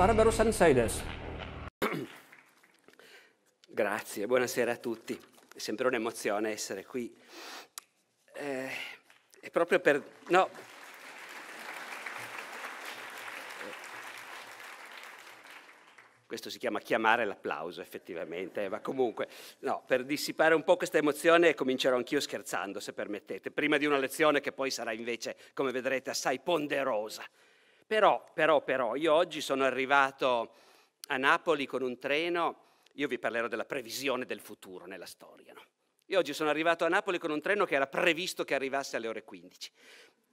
Barbaro Seides. Grazie, buonasera a tutti. È sempre un'emozione essere qui. Eh, è proprio per... No. Questo si chiama chiamare l'applauso, effettivamente, ma comunque, no, per dissipare un po' questa emozione comincerò anch'io scherzando, se permettete, prima di una lezione che poi sarà invece, come vedrete, assai ponderosa. Però, però, però, io oggi sono arrivato a Napoli con un treno, io vi parlerò della previsione del futuro nella storia. No? Io oggi sono arrivato a Napoli con un treno che era previsto che arrivasse alle ore 15,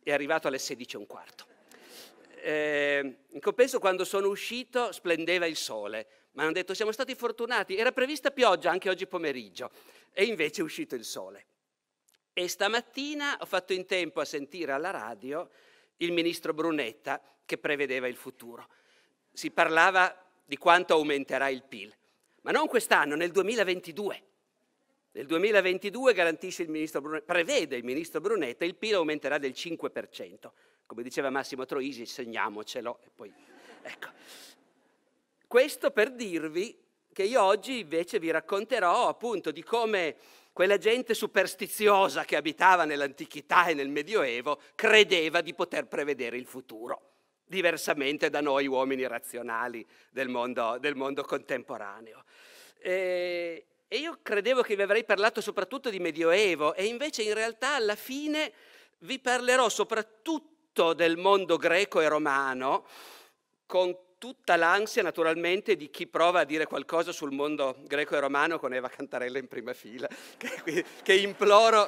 è arrivato alle 16 e un quarto. Eh, in compenso quando sono uscito splendeva il sole, ma hanno detto siamo stati fortunati, era prevista pioggia anche oggi pomeriggio e invece è uscito il sole. E stamattina ho fatto in tempo a sentire alla radio il ministro Brunetta che prevedeva il futuro. Si parlava di quanto aumenterà il PIL, ma non quest'anno, nel 2022. Nel 2022 garantisce il ministro Brunetta, prevede il ministro Brunetta, il PIL aumenterà del 5%. Come diceva Massimo Troisi, segniamocelo e poi... Ecco. Questo per dirvi che io oggi invece vi racconterò appunto di come quella gente superstiziosa che abitava nell'antichità e nel Medioevo credeva di poter prevedere il futuro diversamente da noi uomini razionali del mondo, del mondo contemporaneo. E, e, io credevo che vi avrei parlato soprattutto di Medioevo e invece in realtà alla fine vi parlerò soprattutto del mondo greco e romano con tutta l'ansia naturalmente di chi prova a dire qualcosa sul mondo greco e romano con Eva Cantarella in prima fila, che, che imploro...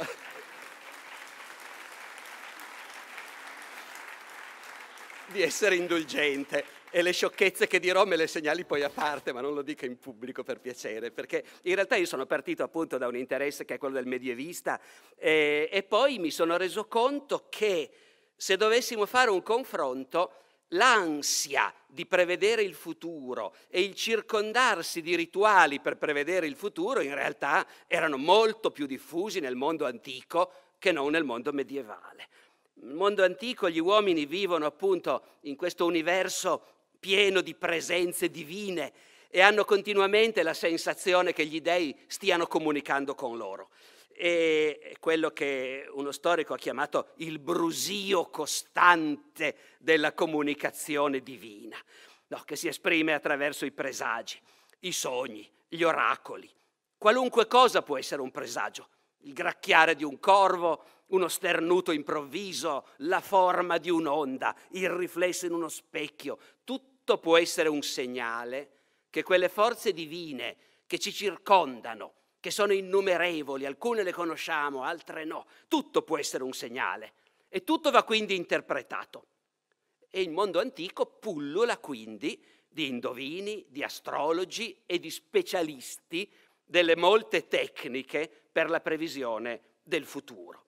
di essere indulgente e le sciocchezze che dirò me le segnali poi a parte, ma non lo dica in pubblico per piacere, perché in realtà io sono partito appunto da un interesse che è quello del medievista eh, e poi mi sono reso conto che se dovessimo fare un confronto, l'ansia di prevedere il futuro e il circondarsi di rituali per prevedere il futuro in realtà erano molto più diffusi nel mondo antico che non nel mondo medievale. Nel mondo antico gli uomini vivono appunto in questo universo pieno di presenze divine e hanno continuamente la sensazione che gli dei stiano comunicando con loro. E quello che uno storico ha chiamato il brusio costante della comunicazione divina, no, che si esprime attraverso i presagi, i sogni, gli oracoli. Qualunque cosa può essere un presagio, il gracchiare di un corvo, uno sternuto improvviso, la forma di un'onda, il riflesso in uno specchio, tutto può essere un segnale che quelle forze divine che ci circondano, che sono innumerevoli, alcune le conosciamo, altre no, tutto può essere un segnale e tutto va quindi interpretato. E il mondo antico pullula quindi di indovini, di astrologi e di specialisti delle molte tecniche per la previsione del futuro.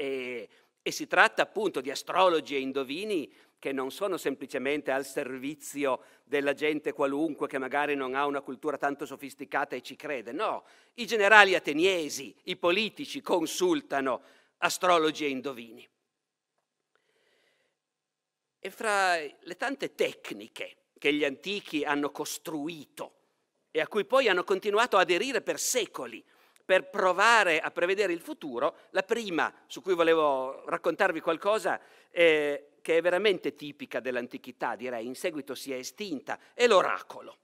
E, e si tratta appunto di astrologi e indovini che non sono semplicemente al servizio della gente qualunque che magari non ha una cultura tanto sofisticata e ci crede. No, i generali ateniesi, i politici consultano astrologi e indovini. E fra le tante tecniche che gli antichi hanno costruito e a cui poi hanno continuato ad aderire per secoli, per provare a prevedere il futuro, la prima su cui volevo raccontarvi qualcosa eh, che è veramente tipica dell'antichità, direi, in seguito si è estinta, è l'oracolo.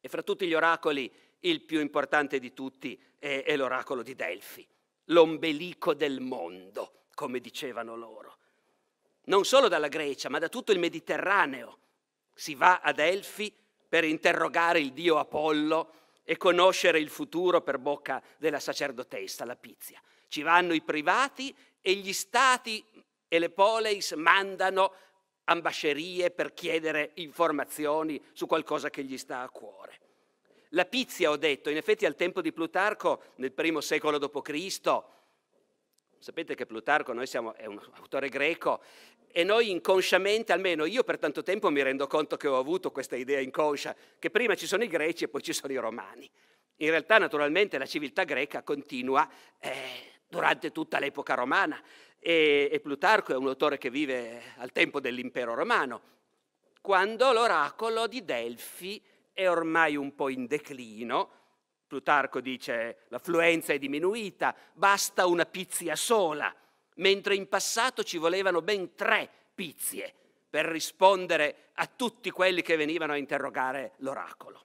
E fra tutti gli oracoli il più importante di tutti è, è l'oracolo di Delfi, l'ombelico del mondo, come dicevano loro. Non solo dalla Grecia, ma da tutto il Mediterraneo si va a Delfi per interrogare il dio Apollo e conoscere il futuro per bocca della sacerdotessa, la Pizia. Ci vanno i privati e gli stati e le poleis mandano ambascerie per chiedere informazioni su qualcosa che gli sta a cuore. La Pizia, ho detto, in effetti al tempo di Plutarco, nel primo secolo d.C., sapete che Plutarco, noi siamo, è un autore greco, e noi inconsciamente, almeno io per tanto tempo mi rendo conto che ho avuto questa idea inconscia, che prima ci sono i greci e poi ci sono i romani. In realtà naturalmente la civiltà greca continua eh, durante tutta l'epoca romana e, e Plutarco è un autore che vive al tempo dell'impero romano, quando l'oracolo di Delfi è ormai un po' in declino, Plutarco dice l'affluenza è diminuita, basta una pizia sola mentre in passato ci volevano ben tre pizie per rispondere a tutti quelli che venivano a interrogare l'oracolo.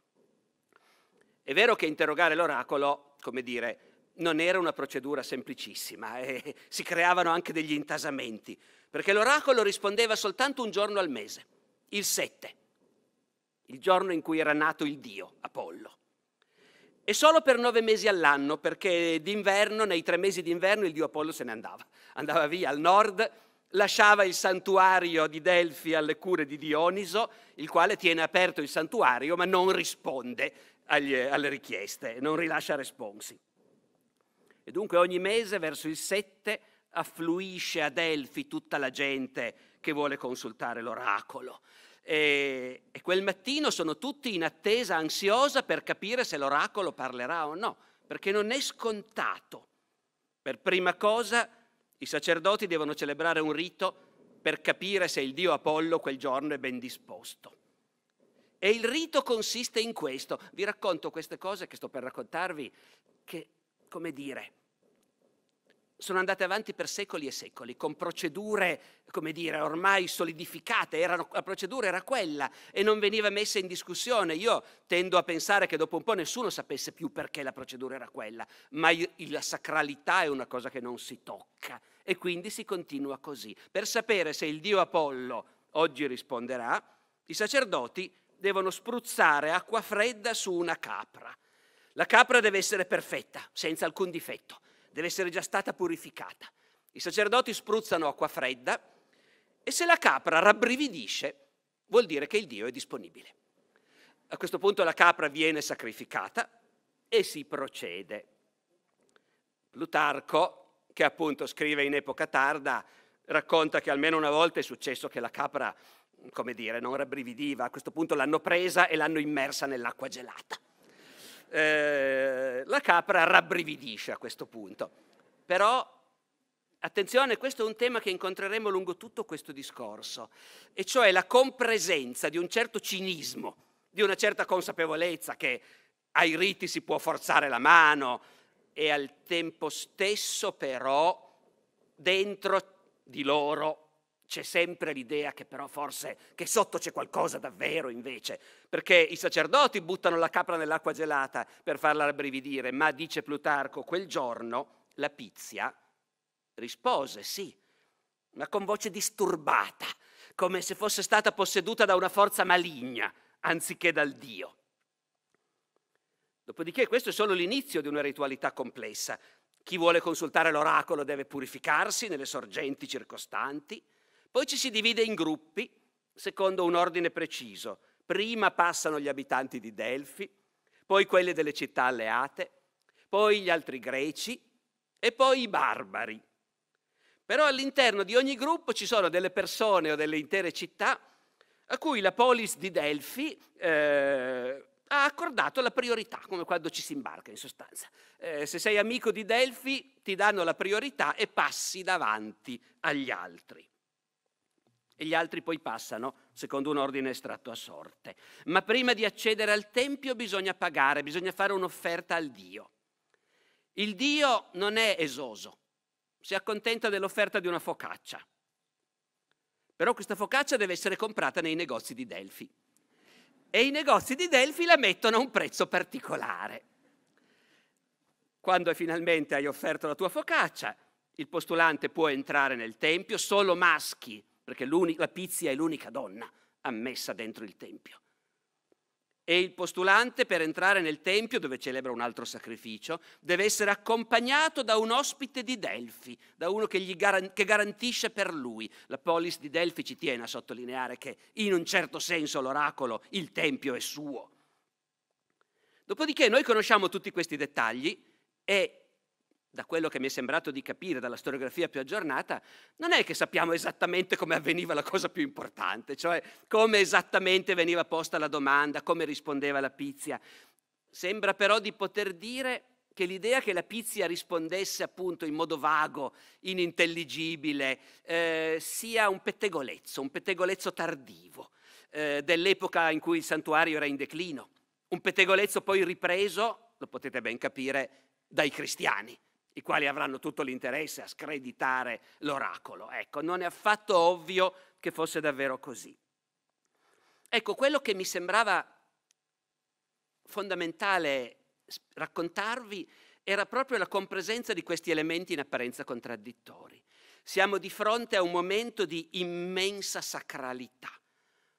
È vero che interrogare l'oracolo, come dire, non era una procedura semplicissima e eh, si creavano anche degli intasamenti, perché l'oracolo rispondeva soltanto un giorno al mese, il 7, il giorno in cui era nato il dio Apollo e solo per nove mesi all'anno, perché d'inverno, nei tre mesi d'inverno, il dio Apollo se ne andava, andava via al nord, lasciava il santuario di Delfi alle cure di Dioniso, il quale tiene aperto il santuario ma non risponde agli, alle richieste, non rilascia responsi. E dunque ogni mese verso il 7 affluisce a Delfi tutta la gente che vuole consultare l'oracolo. E, e quel mattino sono tutti in attesa ansiosa per capire se l'oracolo parlerà o no, perché non è scontato. Per prima cosa i sacerdoti devono celebrare un rito per capire se il dio Apollo quel giorno è ben disposto. E il rito consiste in questo. Vi racconto queste cose che sto per raccontarvi, che, come dire, sono andate avanti per secoli e secoli, con procedure, come dire, ormai solidificate, Erano, la procedura era quella e non veniva messa in discussione. Io tendo a pensare che dopo un po' nessuno sapesse più perché la procedura era quella, ma io, la sacralità è una cosa che non si tocca e quindi si continua così. Per sapere se il dio Apollo oggi risponderà, i sacerdoti devono spruzzare acqua fredda su una capra. La capra deve essere perfetta, senza alcun difetto deve essere già stata purificata. I sacerdoti spruzzano acqua fredda e se la capra rabbrividisce vuol dire che il Dio è disponibile. A questo punto la capra viene sacrificata e si procede. Plutarco, che appunto scrive in epoca tarda, racconta che almeno una volta è successo che la capra, come dire, non rabbrividiva, a questo punto l'hanno presa e l'hanno immersa nell'acqua gelata. Eh, la capra rabbrividisce a questo punto. Però Attenzione, questo è un tema che incontreremo lungo tutto questo discorso, e cioè la compresenza di un certo cinismo, di una certa consapevolezza che ai riti si può forzare la mano e al tempo stesso però dentro di loro c'è sempre l'idea che però forse che sotto c'è qualcosa davvero invece, perché i sacerdoti buttano la capra nell'acqua gelata per farla rabbrividire, ma dice Plutarco, quel giorno la pizia rispose sì, ma con voce disturbata, come se fosse stata posseduta da una forza maligna anziché dal Dio. Dopodiché questo è solo l'inizio di una ritualità complessa. Chi vuole consultare l'oracolo deve purificarsi nelle sorgenti circostanti, poi ci si divide in gruppi secondo un ordine preciso. Prima passano gli abitanti di Delfi, poi quelli delle città alleate, poi gli altri greci e poi i barbari. Però all'interno di ogni gruppo ci sono delle persone o delle intere città a cui la polis di Delfi eh, ha accordato la priorità, come quando ci si imbarca in sostanza. Eh, se sei amico di Delfi ti danno la priorità e passi davanti agli altri e gli altri poi passano secondo un ordine estratto a sorte. Ma prima di accedere al Tempio bisogna pagare, bisogna fare un'offerta al Dio. Il Dio non è esoso, si accontenta dell'offerta di una focaccia. Però questa focaccia deve essere comprata nei negozi di Delfi. E i negozi di Delfi la mettono a un prezzo particolare. Quando finalmente hai offerto la tua focaccia, il postulante può entrare nel Tempio, solo maschi perché la Pizia è l'unica donna ammessa dentro il Tempio. E il postulante per entrare nel Tempio, dove celebra un altro sacrificio, deve essere accompagnato da un ospite di Delfi, da uno che, garan- che garantisce per lui. La polis di Delfi ci tiene a sottolineare che in un certo senso l'oracolo, il Tempio è suo. Dopodiché noi conosciamo tutti questi dettagli e da quello che mi è sembrato di capire dalla storiografia più aggiornata, non è che sappiamo esattamente come avveniva la cosa più importante, cioè come esattamente veniva posta la domanda, come rispondeva la Pizia. Sembra però di poter dire che l'idea che la Pizia rispondesse appunto in modo vago, inintelligibile, eh, sia un pettegolezzo, un pettegolezzo tardivo eh, dell'epoca in cui il santuario era in declino, un pettegolezzo poi ripreso, lo potete ben capire, dai cristiani i quali avranno tutto l'interesse a screditare l'oracolo. Ecco, non è affatto ovvio che fosse davvero così. Ecco, quello che mi sembrava fondamentale raccontarvi era proprio la compresenza di questi elementi in apparenza contraddittori. Siamo di fronte a un momento di immensa sacralità.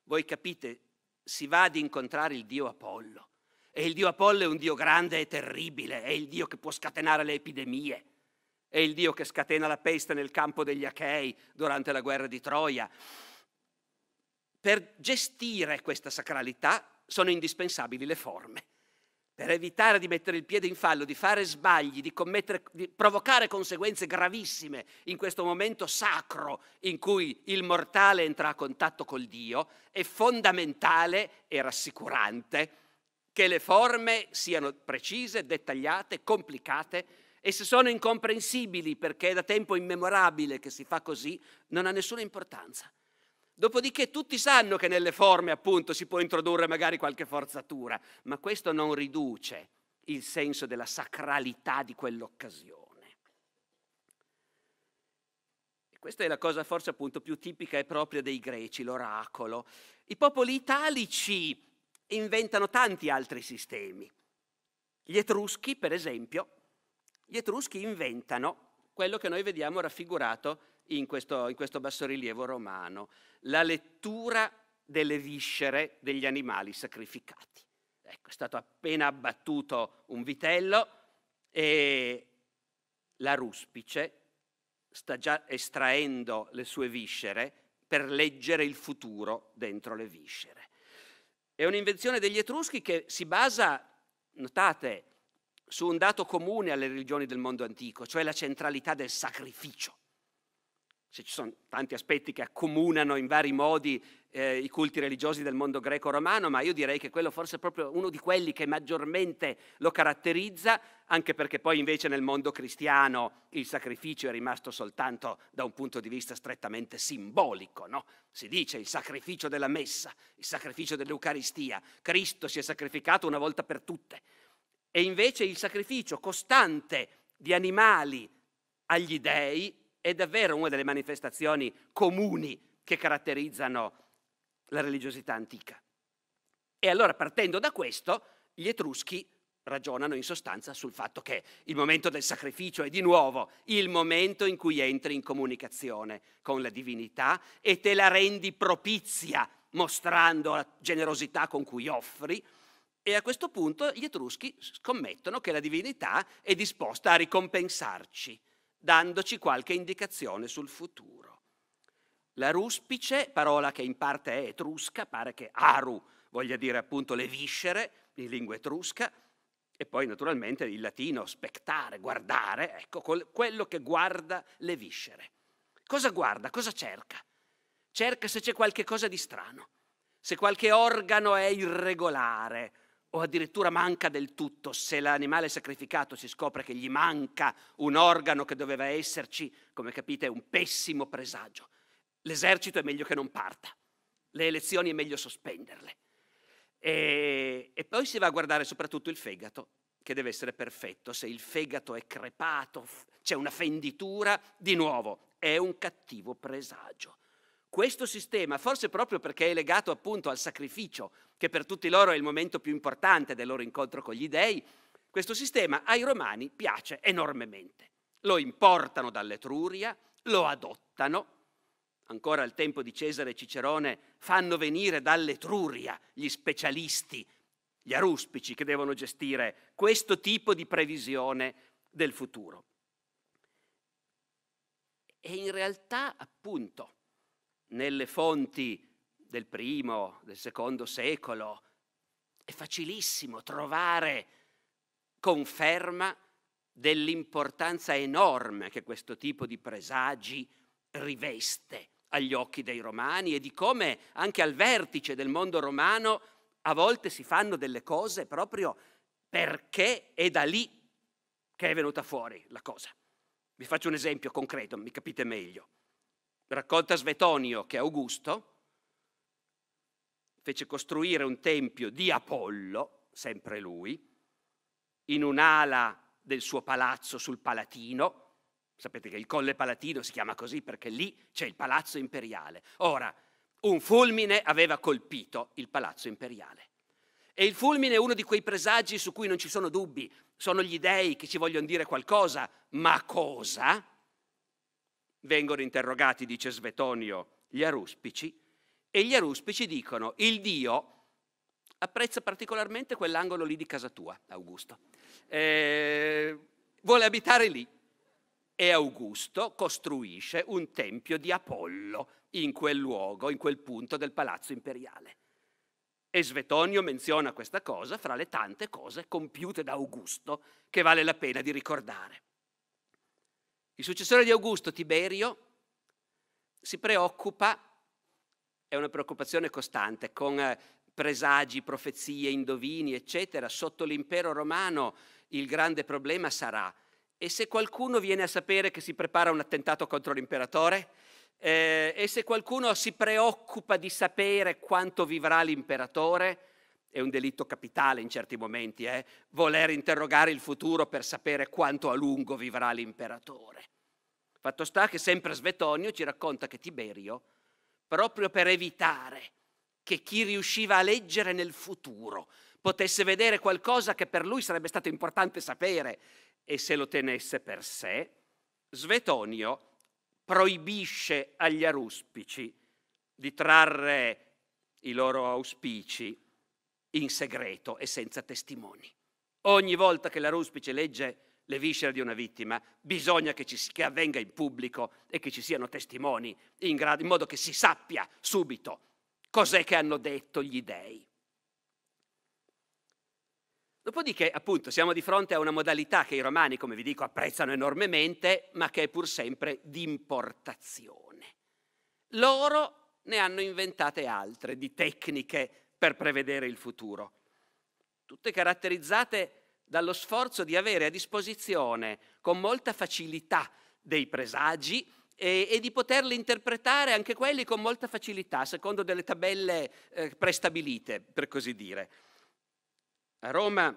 Voi capite, si va ad incontrare il dio Apollo, e il Dio Apollo è un Dio grande e terribile, è il Dio che può scatenare le epidemie, è il Dio che scatena la peste nel campo degli Achei durante la guerra di Troia. Per gestire questa sacralità sono indispensabili le forme. Per evitare di mettere il piede in fallo, di fare sbagli, di, di provocare conseguenze gravissime in questo momento sacro in cui il mortale entra a contatto col Dio, è fondamentale e rassicurante che le forme siano precise, dettagliate, complicate e se sono incomprensibili perché è da tempo immemorabile che si fa così, non ha nessuna importanza. Dopodiché tutti sanno che nelle forme appunto si può introdurre magari qualche forzatura, ma questo non riduce il senso della sacralità di quell'occasione. E questa è la cosa forse appunto più tipica e propria dei greci, l'oracolo. I popoli italici inventano tanti altri sistemi. Gli Etruschi, per esempio, gli Etruschi inventano quello che noi vediamo raffigurato in questo, in questo bassorilievo romano, la lettura delle viscere degli animali sacrificati. Ecco, è stato appena abbattuto un vitello e la ruspice sta già estraendo le sue viscere per leggere il futuro dentro le viscere. È un'invenzione degli Etruschi che si basa, notate, su un dato comune alle religioni del mondo antico, cioè la centralità del sacrificio se ci sono tanti aspetti che accomunano in vari modi eh, i culti religiosi del mondo greco-romano, ma io direi che quello forse è proprio uno di quelli che maggiormente lo caratterizza, anche perché poi invece nel mondo cristiano il sacrificio è rimasto soltanto da un punto di vista strettamente simbolico, no? Si dice il sacrificio della messa, il sacrificio dell'Eucaristia, Cristo si è sacrificato una volta per tutte. E invece il sacrificio costante di animali agli dèi è davvero una delle manifestazioni comuni che caratterizzano la religiosità antica. E allora partendo da questo, gli etruschi ragionano in sostanza sul fatto che il momento del sacrificio è di nuovo il momento in cui entri in comunicazione con la divinità e te la rendi propizia mostrando la generosità con cui offri. E a questo punto gli etruschi scommettono che la divinità è disposta a ricompensarci dandoci qualche indicazione sul futuro. La ruspice, parola che in parte è etrusca, pare che aru voglia dire appunto le viscere in lingua etrusca, e poi naturalmente il latino spectare, guardare, ecco, quello che guarda le viscere. Cosa guarda? Cosa cerca? Cerca se c'è qualche cosa di strano, se qualche organo è irregolare, o addirittura manca del tutto, se l'animale sacrificato si scopre che gli manca un organo che doveva esserci, come capite è un pessimo presagio. L'esercito è meglio che non parta, le elezioni è meglio sospenderle. E, e poi si va a guardare soprattutto il fegato, che deve essere perfetto. Se il fegato è crepato, c'è una fenditura, di nuovo è un cattivo presagio. Questo sistema, forse proprio perché è legato appunto al sacrificio, che per tutti loro è il momento più importante del loro incontro con gli dei, questo sistema ai romani piace enormemente. Lo importano dall'Etruria, lo adottano, ancora al tempo di Cesare e Cicerone fanno venire dall'Etruria gli specialisti, gli aruspici che devono gestire questo tipo di previsione del futuro. E in realtà, appunto, nelle fonti del primo, del secondo secolo, è facilissimo trovare conferma dell'importanza enorme che questo tipo di presagi riveste agli occhi dei romani e di come anche al vertice del mondo romano a volte si fanno delle cose proprio perché è da lì che è venuta fuori la cosa. Vi faccio un esempio concreto, mi capite meglio. Racconta Svetonio che Augusto, fece costruire un tempio di Apollo, sempre lui, in un'ala del suo palazzo sul Palatino. Sapete che il Colle Palatino si chiama così perché lì c'è il palazzo imperiale. Ora, un fulmine aveva colpito il palazzo imperiale. E il fulmine è uno di quei presagi su cui non ci sono dubbi. Sono gli dei che ci vogliono dire qualcosa, ma cosa? Vengono interrogati, dice Svetonio, gli aruspici e gli aruspici dicono, il Dio apprezza particolarmente quell'angolo lì di casa tua, Augusto. Eh, vuole abitare lì. E Augusto costruisce un tempio di Apollo in quel luogo, in quel punto del palazzo imperiale. E Svetonio menziona questa cosa fra le tante cose compiute da Augusto che vale la pena di ricordare. Il successore di Augusto, Tiberio, si preoccupa è una preoccupazione costante, con eh, presagi, profezie, indovini, eccetera. Sotto l'impero romano il grande problema sarà, e se qualcuno viene a sapere che si prepara un attentato contro l'imperatore? Eh, e se qualcuno si preoccupa di sapere quanto vivrà l'imperatore? È un delitto capitale in certi momenti, eh? voler interrogare il futuro per sapere quanto a lungo vivrà l'imperatore. Fatto sta che sempre Svetonio ci racconta che Tiberio proprio per evitare che chi riusciva a leggere nel futuro potesse vedere qualcosa che per lui sarebbe stato importante sapere e se lo tenesse per sé, Svetonio proibisce agli aruspici di trarre i loro auspici in segreto e senza testimoni. Ogni volta che l'aruspice legge le viscere di una vittima, bisogna che, ci, che avvenga in pubblico e che ci siano testimoni in, grado, in modo che si sappia subito cos'è che hanno detto gli dèi. Dopodiché, appunto, siamo di fronte a una modalità che i romani, come vi dico, apprezzano enormemente, ma che è pur sempre di importazione. Loro ne hanno inventate altre di tecniche per prevedere il futuro, tutte caratterizzate dallo sforzo di avere a disposizione con molta facilità dei presagi e, e di poterli interpretare anche quelli con molta facilità, secondo delle tabelle eh, prestabilite, per così dire. A Roma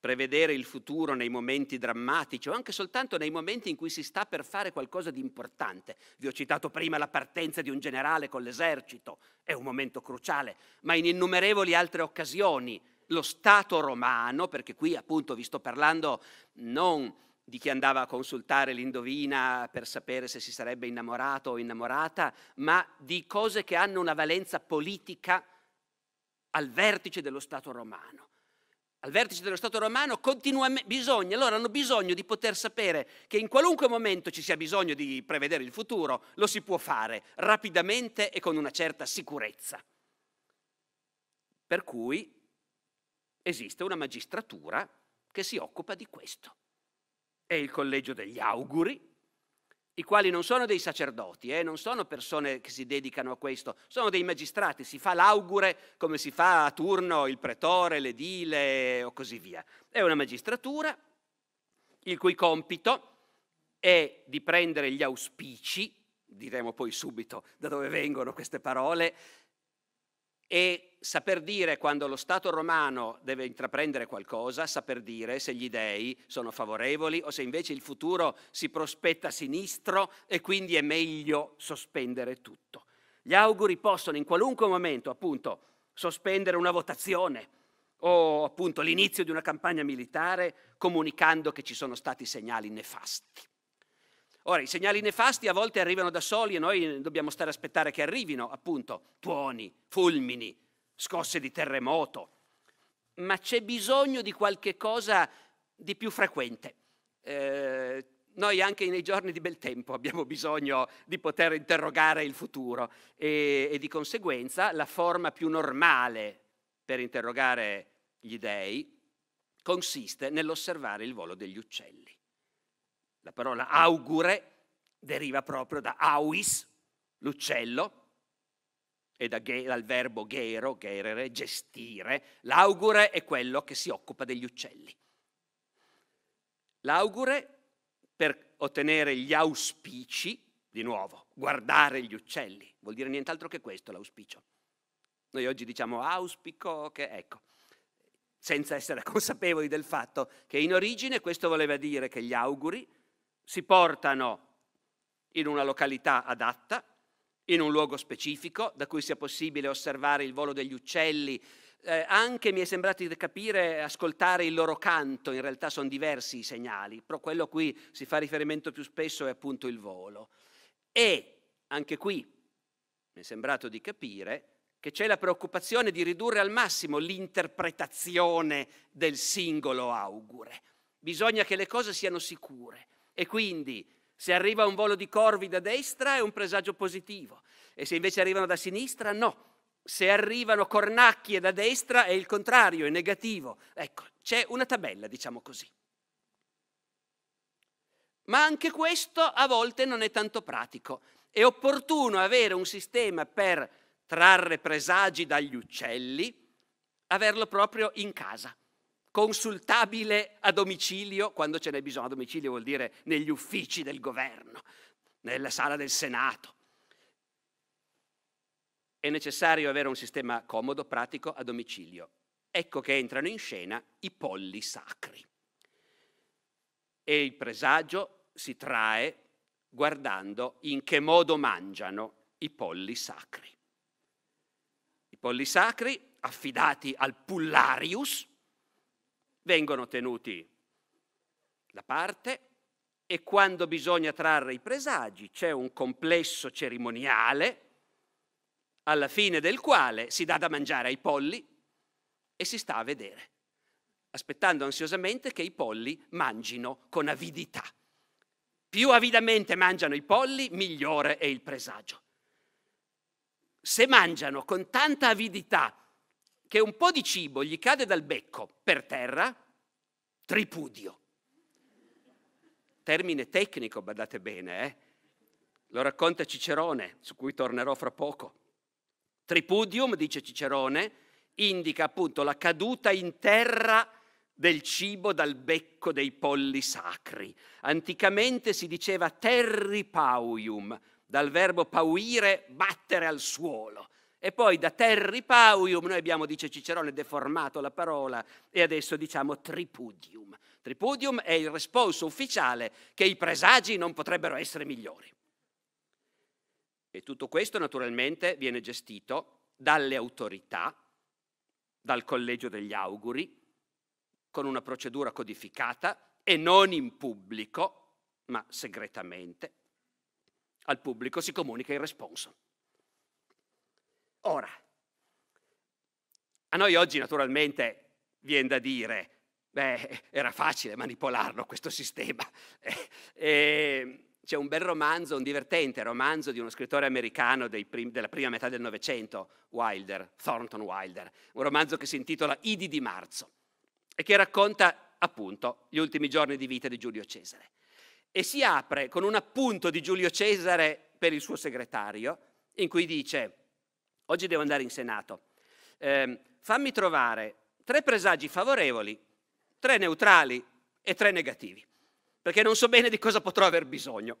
prevedere il futuro nei momenti drammatici o anche soltanto nei momenti in cui si sta per fare qualcosa di importante. Vi ho citato prima la partenza di un generale con l'esercito, è un momento cruciale, ma in innumerevoli altre occasioni lo Stato romano, perché qui appunto vi sto parlando non di chi andava a consultare l'indovina per sapere se si sarebbe innamorato o innamorata, ma di cose che hanno una valenza politica al vertice dello Stato romano. Al vertice dello Stato romano continuamente bisogna, allora hanno bisogno di poter sapere che in qualunque momento ci sia bisogno di prevedere il futuro, lo si può fare rapidamente e con una certa sicurezza. Per cui esiste una magistratura che si occupa di questo. È il collegio degli auguri, i quali non sono dei sacerdoti, eh, non sono persone che si dedicano a questo, sono dei magistrati, si fa l'augure come si fa a turno il pretore, l'edile o così via. È una magistratura il cui compito è di prendere gli auspici, diremo poi subito da dove vengono queste parole, e saper dire quando lo Stato romano deve intraprendere qualcosa, saper dire se gli dei sono favorevoli o se invece il futuro si prospetta sinistro e quindi è meglio sospendere tutto. Gli auguri possono in qualunque momento, appunto, sospendere una votazione o appunto l'inizio di una campagna militare comunicando che ci sono stati segnali nefasti. Ora, i segnali nefasti a volte arrivano da soli e noi dobbiamo stare a aspettare che arrivino, appunto, tuoni, fulmini, scosse di terremoto, ma c'è bisogno di qualche cosa di più frequente. Eh, noi anche nei giorni di bel tempo abbiamo bisogno di poter interrogare il futuro e, e di conseguenza la forma più normale per interrogare gli dèi consiste nell'osservare il volo degli uccelli. La parola augure deriva proprio da auis, l'uccello, e da ge- dal verbo ghero, gerere, gestire, l'augure è quello che si occupa degli uccelli. L'augure per ottenere gli auspici, di nuovo, guardare gli uccelli, vuol dire nient'altro che questo l'auspicio. Noi oggi diciamo auspico che, ecco, senza essere consapevoli del fatto che in origine questo voleva dire che gli auguri si portano in una località adatta, in un luogo specifico da cui sia possibile osservare il volo degli uccelli. Eh, anche mi è sembrato di capire, ascoltare il loro canto, in realtà sono diversi i segnali, però quello a cui si fa riferimento più spesso è appunto il volo. E anche qui mi è sembrato di capire che c'è la preoccupazione di ridurre al massimo l'interpretazione del singolo augure. Bisogna che le cose siano sicure e quindi se arriva un volo di corvi da destra è un presagio positivo e se invece arrivano da sinistra no. Se arrivano cornacchie da destra è il contrario, è negativo. Ecco, c'è una tabella, diciamo così. Ma anche questo a volte non è tanto pratico. È opportuno avere un sistema per trarre presagi dagli uccelli, averlo proprio in casa consultabile a domicilio, quando ce n'è bisogno, a domicilio vuol dire negli uffici del governo, nella sala del Senato. È necessario avere un sistema comodo, pratico, a domicilio. Ecco che entrano in scena i polli sacri. E il presagio si trae guardando in che modo mangiano i polli sacri. I polli sacri affidati al Pullarius, vengono tenuti da parte e quando bisogna trarre i presagi c'è un complesso cerimoniale alla fine del quale si dà da mangiare ai polli e si sta a vedere, aspettando ansiosamente che i polli mangino con avidità. Più avidamente mangiano i polli, migliore è il presagio. Se mangiano con tanta avidità che un po' di cibo gli cade dal becco per terra, tripudio. Termine tecnico, badate bene, eh? lo racconta Cicerone, su cui tornerò fra poco. Tripudium, dice Cicerone, indica appunto la caduta in terra del cibo dal becco dei polli sacri. Anticamente si diceva terri pauium, dal verbo pauire, battere al suolo. E poi da terri pauium, noi abbiamo, dice Cicerone, deformato la parola e adesso diciamo tripudium. Tripudium è il responso ufficiale che i presagi non potrebbero essere migliori. E tutto questo naturalmente viene gestito dalle autorità, dal collegio degli auguri, con una procedura codificata e non in pubblico, ma segretamente. Al pubblico si comunica il responso. Ora, a noi oggi naturalmente viene da dire, beh, era facile manipolarlo questo sistema. E c'è un bel romanzo, un divertente romanzo di uno scrittore americano prim- della prima metà del Novecento, Wilder, Thornton Wilder, un romanzo che si intitola Idi di marzo e che racconta appunto gli ultimi giorni di vita di Giulio Cesare. E si apre con un appunto di Giulio Cesare per il suo segretario in cui dice Oggi devo andare in Senato. Eh, fammi trovare tre presagi favorevoli, tre neutrali e tre negativi, perché non so bene di cosa potrò aver bisogno.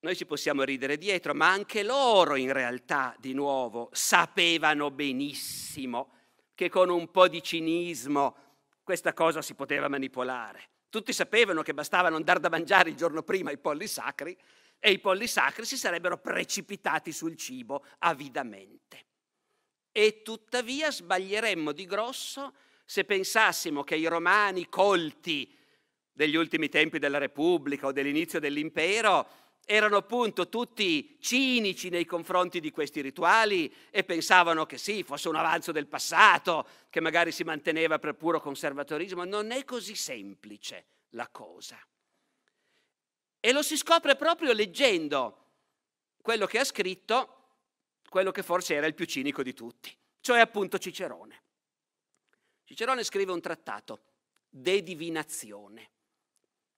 Noi ci possiamo ridere dietro, ma anche loro in realtà, di nuovo, sapevano benissimo che con un po' di cinismo questa cosa si poteva manipolare. Tutti sapevano che bastava non dar da mangiare il giorno prima i polli sacri e i polli sacri si sarebbero precipitati sul cibo avidamente. E tuttavia sbaglieremmo di grosso se pensassimo che i romani colti degli ultimi tempi della Repubblica o dell'inizio dell'impero erano appunto tutti cinici nei confronti di questi rituali e pensavano che sì, fosse un avanzo del passato, che magari si manteneva per puro conservatorismo. Non è così semplice la cosa. E lo si scopre proprio leggendo quello che ha scritto, quello che forse era il più cinico di tutti, cioè appunto Cicerone. Cicerone scrive un trattato, De Divinazione,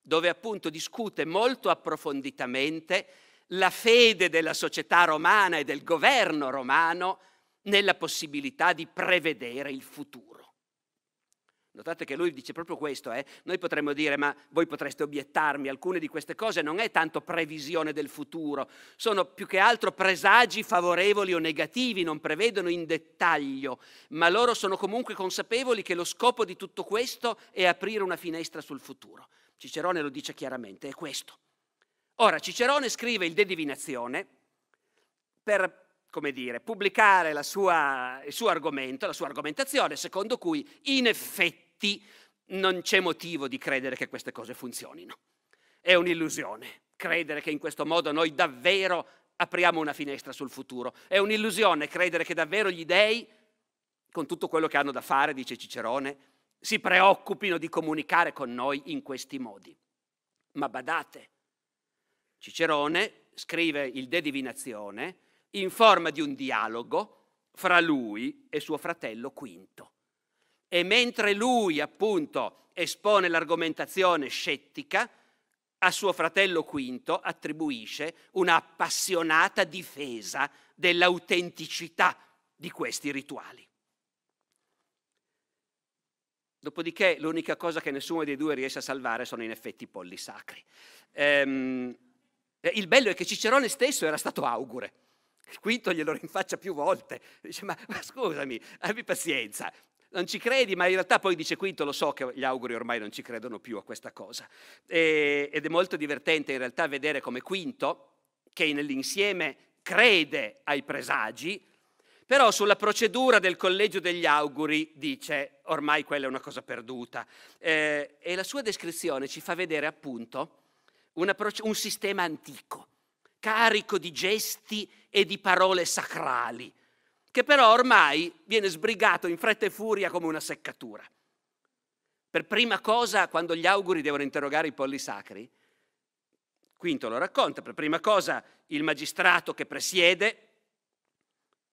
dove appunto discute molto approfonditamente la fede della società romana e del governo romano nella possibilità di prevedere il futuro. Notate che lui dice proprio questo, eh? noi potremmo dire ma voi potreste obiettarmi, alcune di queste cose non è tanto previsione del futuro, sono più che altro presagi favorevoli o negativi, non prevedono in dettaglio, ma loro sono comunque consapevoli che lo scopo di tutto questo è aprire una finestra sul futuro. Cicerone lo dice chiaramente, è questo. Ora Cicerone scrive il De Divinazione per come dire, pubblicare sua, il suo argomento, la sua argomentazione, secondo cui in effetti non c'è motivo di credere che queste cose funzionino. È un'illusione credere che in questo modo noi davvero apriamo una finestra sul futuro. È un'illusione credere che davvero gli dèi, con tutto quello che hanno da fare, dice Cicerone, si preoccupino di comunicare con noi in questi modi. Ma badate, Cicerone scrive il De Divinazione in forma di un dialogo fra lui e suo fratello Quinto. E mentre lui, appunto, espone l'argomentazione scettica, a suo fratello Quinto attribuisce una appassionata difesa dell'autenticità di questi rituali. Dopodiché l'unica cosa che nessuno dei due riesce a salvare sono in effetti i polli sacri. Ehm, il bello è che Cicerone stesso era stato augure. Il quinto glielo rinfaccia più volte. Dice, ma, ma scusami, abbi pazienza, non ci credi, ma in realtà poi dice Quinto, lo so che gli auguri ormai non ci credono più a questa cosa. E, ed è molto divertente in realtà vedere come Quinto, che nell'insieme crede ai presagi, però sulla procedura del collegio degli auguri dice ormai quella è una cosa perduta. Eh, e la sua descrizione ci fa vedere appunto proce- un sistema antico carico di gesti e di parole sacrali, che però ormai viene sbrigato in fretta e furia come una seccatura. Per prima cosa, quando gli auguri devono interrogare i polli sacri, Quinto lo racconta, per prima cosa il magistrato che presiede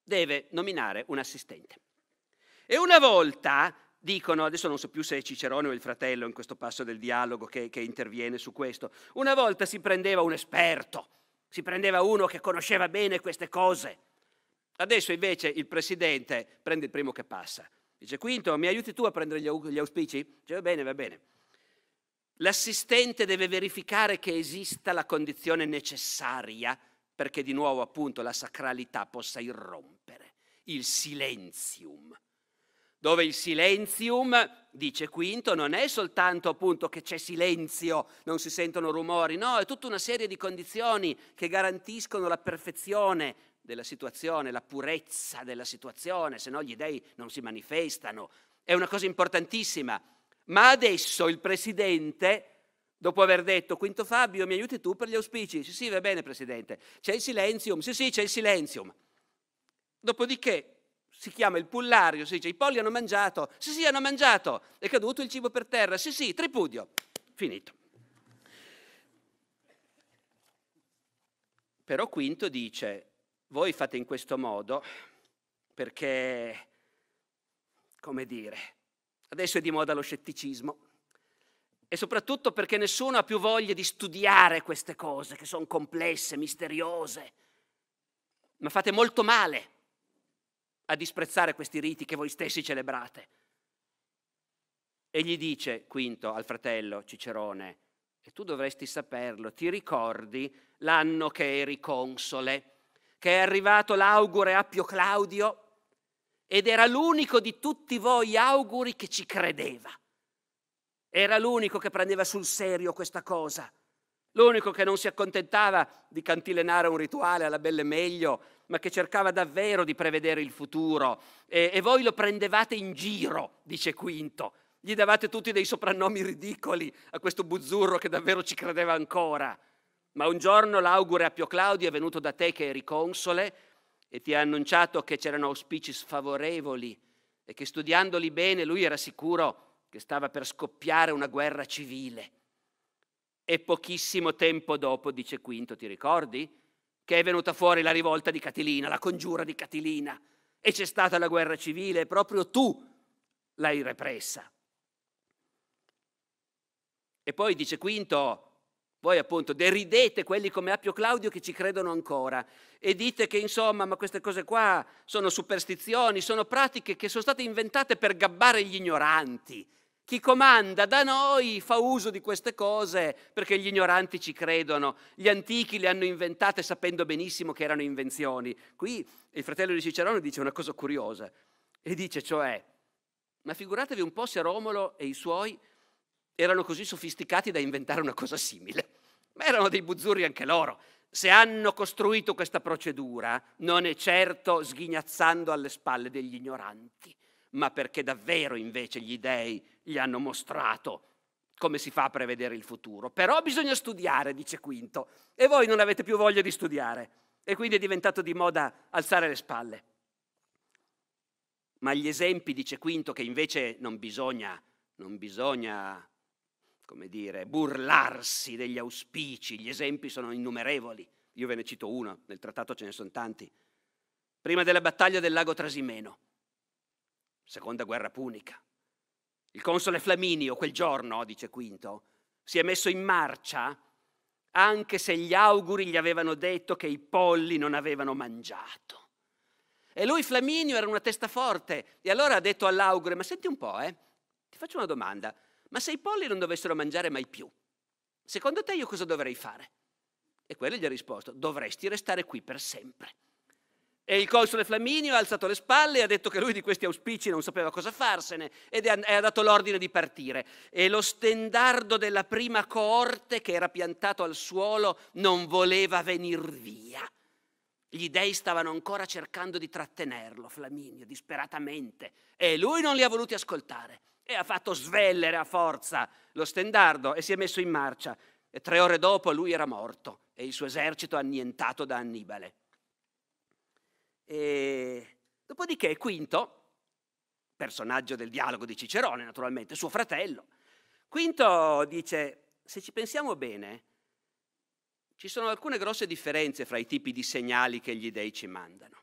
deve nominare un assistente. E una volta dicono, adesso non so più se è Cicerone o il fratello in questo passo del dialogo che, che interviene su questo, una volta si prendeva un esperto, si prendeva uno che conosceva bene queste cose. Adesso invece il presidente prende il primo che passa. Dice Quinto, mi aiuti tu a prendere gli auspici? Dice va bene, va bene. L'assistente deve verificare che esista la condizione necessaria perché di nuovo appunto la sacralità possa irrompere, il silenzium dove il silenzium, dice Quinto, non è soltanto appunto che c'è silenzio, non si sentono rumori, no, è tutta una serie di condizioni che garantiscono la perfezione della situazione, la purezza della situazione, se no gli dei non si manifestano. È una cosa importantissima. Ma adesso il Presidente, dopo aver detto Quinto Fabio, mi aiuti tu per gli auspici? Sì, sì, va bene Presidente, c'è il silenzium, sì, sì, c'è il silenzium. Dopodiché si chiama il pullario, si dice i polli hanno mangiato, sì sì hanno mangiato, è caduto il cibo per terra, sì sì, tripudio, finito. Però Quinto dice, voi fate in questo modo perché, come dire, adesso è di moda lo scetticismo e soprattutto perché nessuno ha più voglia di studiare queste cose che sono complesse, misteriose, ma fate molto male a disprezzare questi riti che voi stessi celebrate. E gli dice Quinto al fratello Cicerone, e tu dovresti saperlo, ti ricordi l'anno che eri console, che è arrivato l'augure Appio Claudio ed era l'unico di tutti voi auguri che ci credeva. Era l'unico che prendeva sul serio questa cosa, l'unico che non si accontentava di cantilenare un rituale alla belle meglio ma che cercava davvero di prevedere il futuro. E, e voi lo prendevate in giro, dice Quinto. Gli davate tutti dei soprannomi ridicoli a questo buzzurro che davvero ci credeva ancora. Ma un giorno l'augure a Pio Claudio è venuto da te che eri console e ti ha annunciato che c'erano auspici sfavorevoli e che studiandoli bene lui era sicuro che stava per scoppiare una guerra civile. E pochissimo tempo dopo, dice Quinto, ti ricordi? che è venuta fuori la rivolta di Catilina, la congiura di Catilina, e c'è stata la guerra civile, e proprio tu l'hai repressa. E poi dice Quinto, voi appunto deridete quelli come Appio Claudio che ci credono ancora e dite che insomma ma queste cose qua sono superstizioni, sono pratiche che sono state inventate per gabbare gli ignoranti chi comanda da noi fa uso di queste cose perché gli ignoranti ci credono, gli antichi le hanno inventate sapendo benissimo che erano invenzioni. Qui il fratello di Cicerone dice una cosa curiosa e dice cioè, ma figuratevi un po' se Romolo e i suoi erano così sofisticati da inventare una cosa simile. Ma erano dei buzzurri anche loro. Se hanno costruito questa procedura, non è certo sghignazzando alle spalle degli ignoranti ma perché davvero invece gli dèi gli hanno mostrato come si fa a prevedere il futuro. Però bisogna studiare, dice Quinto, e voi non avete più voglia di studiare, e quindi è diventato di moda alzare le spalle. Ma gli esempi, dice Quinto, che invece non bisogna, non bisogna, come dire, burlarsi degli auspici, gli esempi sono innumerevoli. Io ve ne cito uno, nel trattato ce ne sono tanti. Prima della battaglia del lago Trasimeno, seconda guerra punica. Il console Flaminio quel giorno, dice Quinto, si è messo in marcia anche se gli auguri gli avevano detto che i polli non avevano mangiato. E lui Flaminio era una testa forte e allora ha detto all'augure, ma senti un po', eh, ti faccio una domanda, ma se i polli non dovessero mangiare mai più, secondo te io cosa dovrei fare? E quello gli ha risposto, dovresti restare qui per sempre. E il console Flaminio ha alzato le spalle e ha detto che lui di questi auspici non sapeva cosa farsene ed ha dato l'ordine di partire. E lo stendardo della prima coorte che era piantato al suolo non voleva venir via. Gli dei stavano ancora cercando di trattenerlo, Flaminio, disperatamente, e lui non li ha voluti ascoltare e ha fatto svellere a forza lo stendardo e si è messo in marcia. E tre ore dopo lui era morto e il suo esercito annientato da Annibale. E... Dopodiché Quinto, personaggio del dialogo di Cicerone naturalmente, suo fratello, Quinto dice, se ci pensiamo bene, ci sono alcune grosse differenze fra i tipi di segnali che gli dei ci mandano.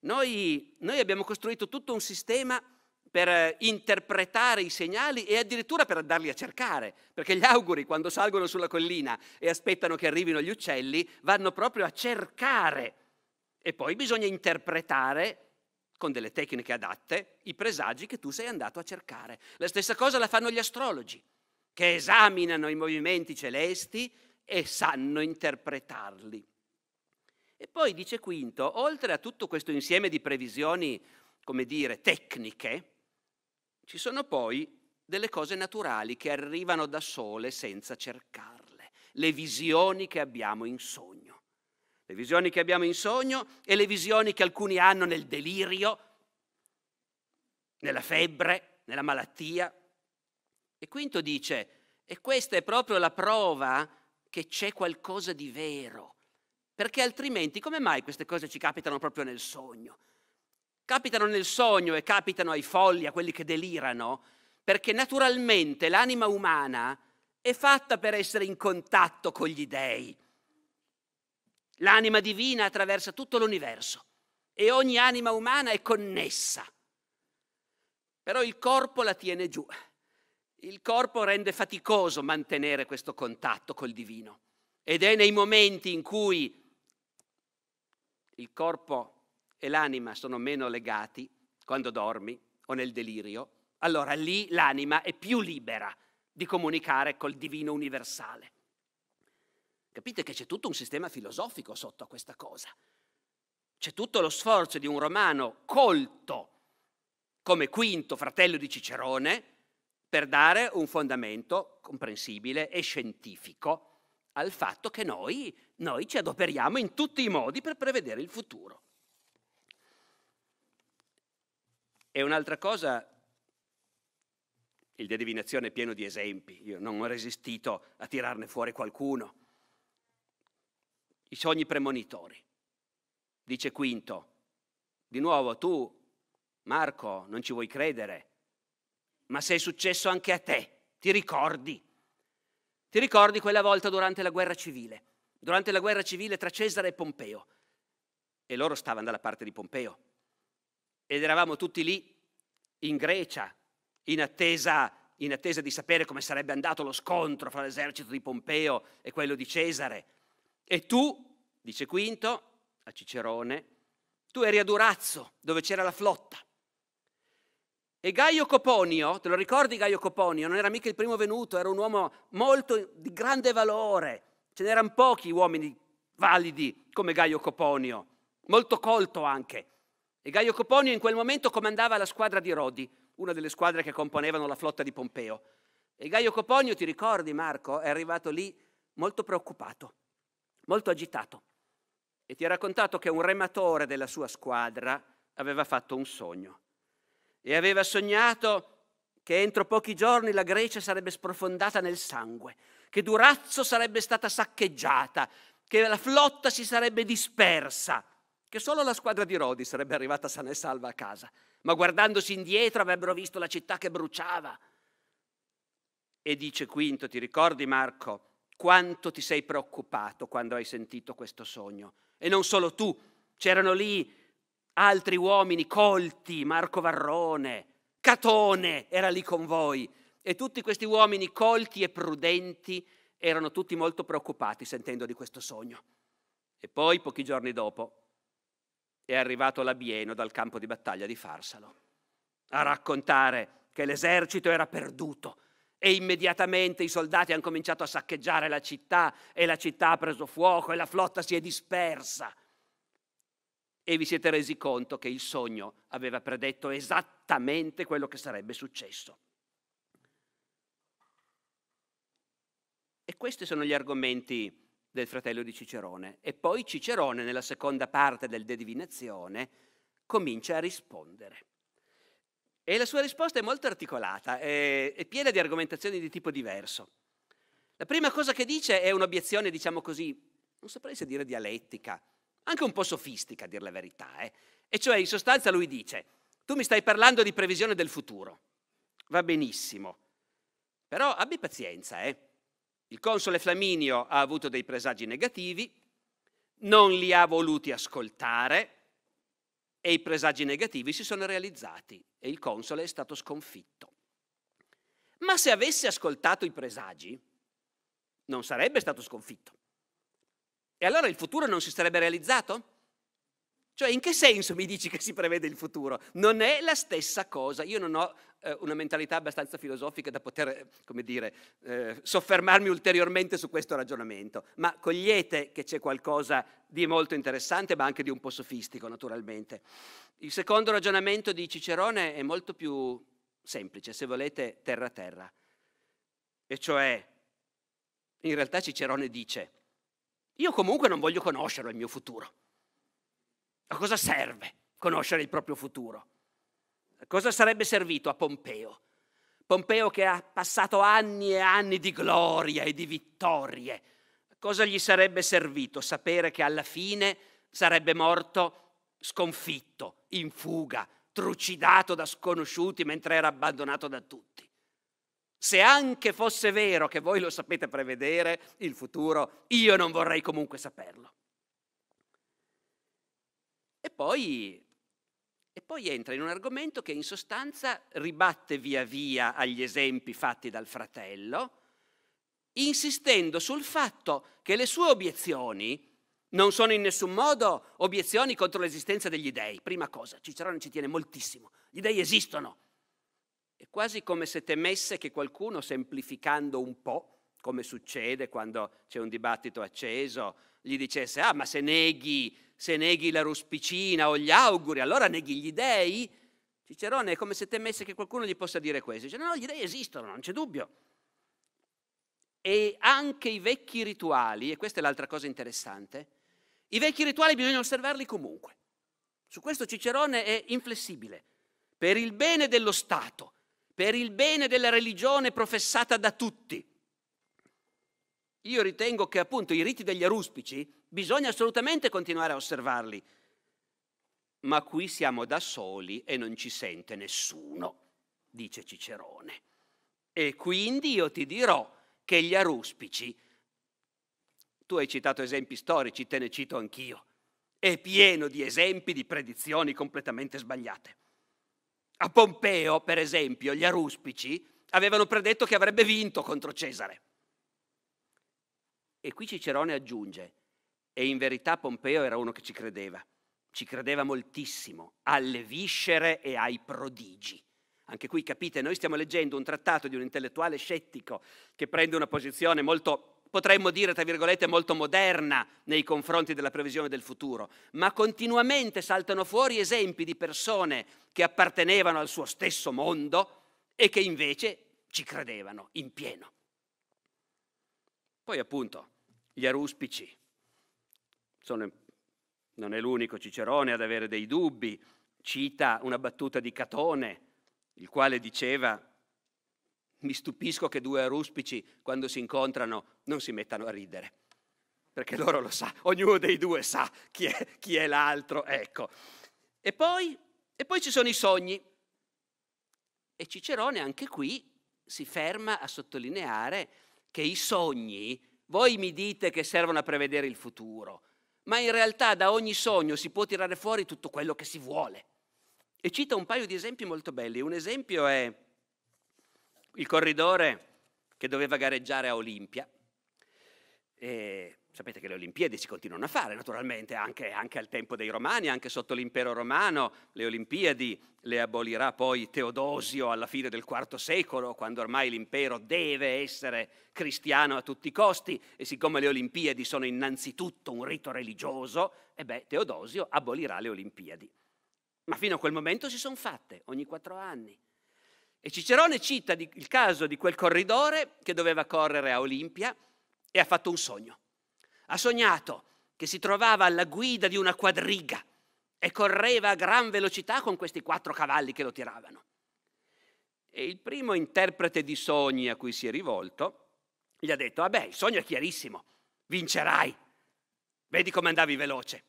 Noi, noi abbiamo costruito tutto un sistema per interpretare i segnali e addirittura per andarli a cercare, perché gli auguri quando salgono sulla collina e aspettano che arrivino gli uccelli vanno proprio a cercare e poi bisogna interpretare con delle tecniche adatte i presagi che tu sei andato a cercare. La stessa cosa la fanno gli astrologi, che esaminano i movimenti celesti e sanno interpretarli. E poi dice Quinto, oltre a tutto questo insieme di previsioni, come dire, tecniche, ci sono poi delle cose naturali che arrivano da sole senza cercarle, le visioni che abbiamo in sogno le visioni che abbiamo in sogno e le visioni che alcuni hanno nel delirio, nella febbre, nella malattia. E Quinto dice, e questa è proprio la prova che c'è qualcosa di vero, perché altrimenti come mai queste cose ci capitano proprio nel sogno? Capitano nel sogno e capitano ai folli, a quelli che delirano, perché naturalmente l'anima umana è fatta per essere in contatto con gli dèi. L'anima divina attraversa tutto l'universo e ogni anima umana è connessa. Però il corpo la tiene giù. Il corpo rende faticoso mantenere questo contatto col divino. Ed è nei momenti in cui il corpo e l'anima sono meno legati, quando dormi o nel delirio, allora lì l'anima è più libera di comunicare col divino universale. Capite che c'è tutto un sistema filosofico sotto a questa cosa. C'è tutto lo sforzo di un romano colto come Quinto, fratello di Cicerone, per dare un fondamento comprensibile e scientifico al fatto che noi, noi ci adoperiamo in tutti i modi per prevedere il futuro. E un'altra cosa, il De Divinazione è pieno di esempi, io non ho resistito a tirarne fuori qualcuno i sogni premonitori. Dice Quinto, di nuovo tu, Marco, non ci vuoi credere, ma se è successo anche a te, ti ricordi? Ti ricordi quella volta durante la guerra civile, durante la guerra civile tra Cesare e Pompeo? E loro stavano dalla parte di Pompeo. Ed eravamo tutti lì, in Grecia, in attesa in attesa di sapere come sarebbe andato lo scontro fra l'esercito di Pompeo e quello di Cesare. E tu, dice Quinto a Cicerone, tu eri a Durazzo, dove c'era la flotta. E Gaio Coponio, te lo ricordi Gaio Coponio? Non era mica il primo venuto, era un uomo molto di grande valore. Ce n'erano pochi uomini validi come Gaio Coponio, molto colto anche. E Gaio Coponio in quel momento comandava la squadra di Rodi, una delle squadre che componevano la flotta di Pompeo. E Gaio Coponio, ti ricordi Marco, è arrivato lì molto preoccupato molto agitato e ti ha raccontato che un rematore della sua squadra aveva fatto un sogno e aveva sognato che entro pochi giorni la Grecia sarebbe sprofondata nel sangue, che Durazzo sarebbe stata saccheggiata, che la flotta si sarebbe dispersa, che solo la squadra di Rodi sarebbe arrivata sana e salva a casa, ma guardandosi indietro avrebbero visto la città che bruciava. E dice Quinto, ti ricordi Marco, quanto ti sei preoccupato quando hai sentito questo sogno. E non solo tu, c'erano lì altri uomini colti, Marco Varrone, Catone era lì con voi. E tutti questi uomini colti e prudenti erano tutti molto preoccupati sentendo di questo sogno. E poi, pochi giorni dopo, è arrivato l'abieno dal campo di battaglia di Farsalo a raccontare che l'esercito era perduto e immediatamente i soldati hanno cominciato a saccheggiare la città e la città ha preso fuoco e la flotta si è dispersa. E vi siete resi conto che il sogno aveva predetto esattamente quello che sarebbe successo. E questi sono gli argomenti del fratello di Cicerone. E poi Cicerone, nella seconda parte del De Divinazione, comincia a rispondere. E la sua risposta è molto articolata, è, è piena di argomentazioni di tipo diverso. La prima cosa che dice è un'obiezione, diciamo così, non saprei se dire dialettica, anche un po' sofistica, a dire la verità. Eh? E cioè, in sostanza, lui dice, tu mi stai parlando di previsione del futuro, va benissimo, però abbi pazienza, eh? Il console Flaminio ha avuto dei presagi negativi, non li ha voluti ascoltare, e i presagi negativi si sono realizzati e il console è stato sconfitto. Ma se avesse ascoltato i presagi, non sarebbe stato sconfitto. E allora il futuro non si sarebbe realizzato? Cioè, in che senso mi dici che si prevede il futuro? Non è la stessa cosa. Io non ho eh, una mentalità abbastanza filosofica da poter, eh, come dire, eh, soffermarmi ulteriormente su questo ragionamento, ma cogliete che c'è qualcosa di molto interessante, ma anche di un po' sofistico, naturalmente. Il secondo ragionamento di Cicerone è molto più semplice, se volete, terra-terra. a E cioè, in realtà Cicerone dice, io comunque non voglio conoscere il mio futuro a cosa serve conoscere il proprio futuro? A cosa sarebbe servito a Pompeo? Pompeo che ha passato anni e anni di gloria e di vittorie. A cosa gli sarebbe servito sapere che alla fine sarebbe morto sconfitto, in fuga, trucidato da sconosciuti mentre era abbandonato da tutti? Se anche fosse vero che voi lo sapete prevedere, il futuro, io non vorrei comunque saperlo. E poi, e poi entra in un argomento che in sostanza ribatte via via agli esempi fatti dal fratello, insistendo sul fatto che le sue obiezioni non sono in nessun modo obiezioni contro l'esistenza degli dèi. Prima cosa, Cicerone ci tiene moltissimo, gli dèi esistono. È quasi come se temesse che qualcuno, semplificando un po', come succede quando c'è un dibattito acceso, gli dicesse, ah ma se neghi se neghi la ruspicina o gli auguri, allora neghi gli dèi? Cicerone è come se temesse che qualcuno gli possa dire questo. Dice, no, no, gli dèi esistono, non c'è dubbio. E anche i vecchi rituali, e questa è l'altra cosa interessante, i vecchi rituali bisogna osservarli comunque. Su questo Cicerone è inflessibile. Per il bene dello Stato, per il bene della religione professata da tutti. Io ritengo che appunto i riti degli aruspici, Bisogna assolutamente continuare a osservarli. Ma qui siamo da soli e non ci sente nessuno, dice Cicerone. E quindi io ti dirò che gli aruspici, tu hai citato esempi storici, te ne cito anch'io, è pieno di esempi di predizioni completamente sbagliate. A Pompeo, per esempio, gli aruspici avevano predetto che avrebbe vinto contro Cesare. E qui Cicerone aggiunge, e in verità Pompeo era uno che ci credeva, ci credeva moltissimo alle viscere e ai prodigi. Anche qui capite, noi stiamo leggendo un trattato di un intellettuale scettico che prende una posizione molto, potremmo dire, tra virgolette, molto moderna nei confronti della previsione del futuro, ma continuamente saltano fuori esempi di persone che appartenevano al suo stesso mondo e che invece ci credevano in pieno. Poi appunto gli aruspici, sono, non è l'unico Cicerone ad avere dei dubbi, cita una battuta di Catone, il quale diceva mi stupisco che due aruspici quando si incontrano non si mettano a ridere, perché loro lo sa, ognuno dei due sa chi è, chi è l'altro, ecco. E poi, e poi ci sono i sogni. E Cicerone anche qui si ferma a sottolineare che i sogni, voi mi dite che servono a prevedere il futuro, ma in realtà da ogni sogno si può tirare fuori tutto quello che si vuole. E cita un paio di esempi molto belli. Un esempio è il corridore che doveva gareggiare a Olimpia. E eh, Sapete che le Olimpiadi si continuano a fare, naturalmente, anche, anche, al tempo dei Romani, anche sotto l'impero romano. Le Olimpiadi le abolirà poi Teodosio alla fine del IV secolo, quando ormai l'impero deve essere cristiano a tutti i costi, e siccome le Olimpiadi sono innanzitutto un rito religioso, e eh beh, Teodosio abolirà le Olimpiadi. Ma fino a quel momento si sono fatte, ogni quattro anni. E Cicerone cita il caso di quel corridore che doveva correre a Olimpia e ha fatto un sogno ha sognato che si trovava alla guida di una quadriga e correva a gran velocità con questi quattro cavalli che lo tiravano. E il primo interprete di sogni a cui si è rivolto gli ha detto, vabbè, il sogno è chiarissimo, vincerai, vedi come andavi veloce.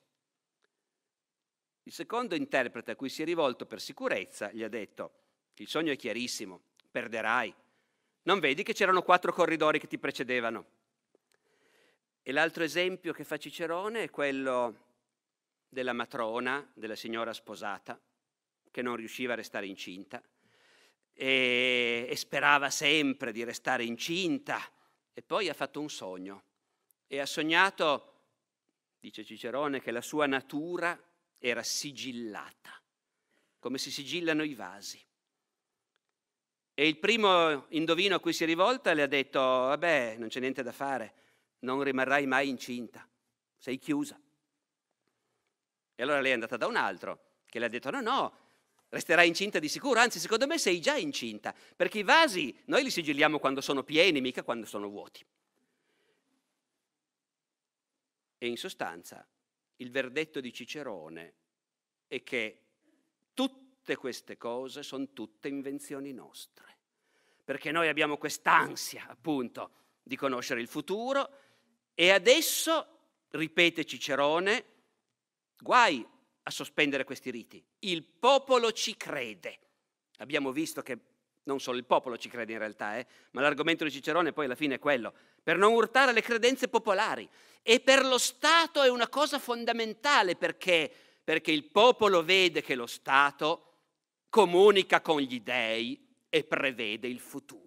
Il secondo interprete a cui si è rivolto per sicurezza gli ha detto, il sogno è chiarissimo, perderai, non vedi che c'erano quattro corridori che ti precedevano. E l'altro esempio che fa Cicerone è quello della matrona, della signora sposata, che non riusciva a restare incinta e, e sperava sempre di restare incinta e poi ha fatto un sogno e ha sognato, dice Cicerone, che la sua natura era sigillata, come si sigillano i vasi. E il primo indovino a cui si è rivolta le ha detto, vabbè, non c'è niente da fare, non rimarrai mai incinta, sei chiusa. E allora lei è andata da un altro che le ha detto no, no, resterai incinta di sicuro, anzi secondo me sei già incinta, perché i vasi noi li sigilliamo quando sono pieni, mica quando sono vuoti. E in sostanza il verdetto di Cicerone è che tutte queste cose sono tutte invenzioni nostre, perché noi abbiamo quest'ansia appunto di conoscere il futuro, e adesso, ripete Cicerone, guai a sospendere questi riti. Il popolo ci crede. Abbiamo visto che non solo il popolo ci crede in realtà, eh, ma l'argomento di Cicerone poi alla fine è quello, per non urtare le credenze popolari. E per lo Stato è una cosa fondamentale perché, perché il popolo vede che lo Stato comunica con gli dèi e prevede il futuro.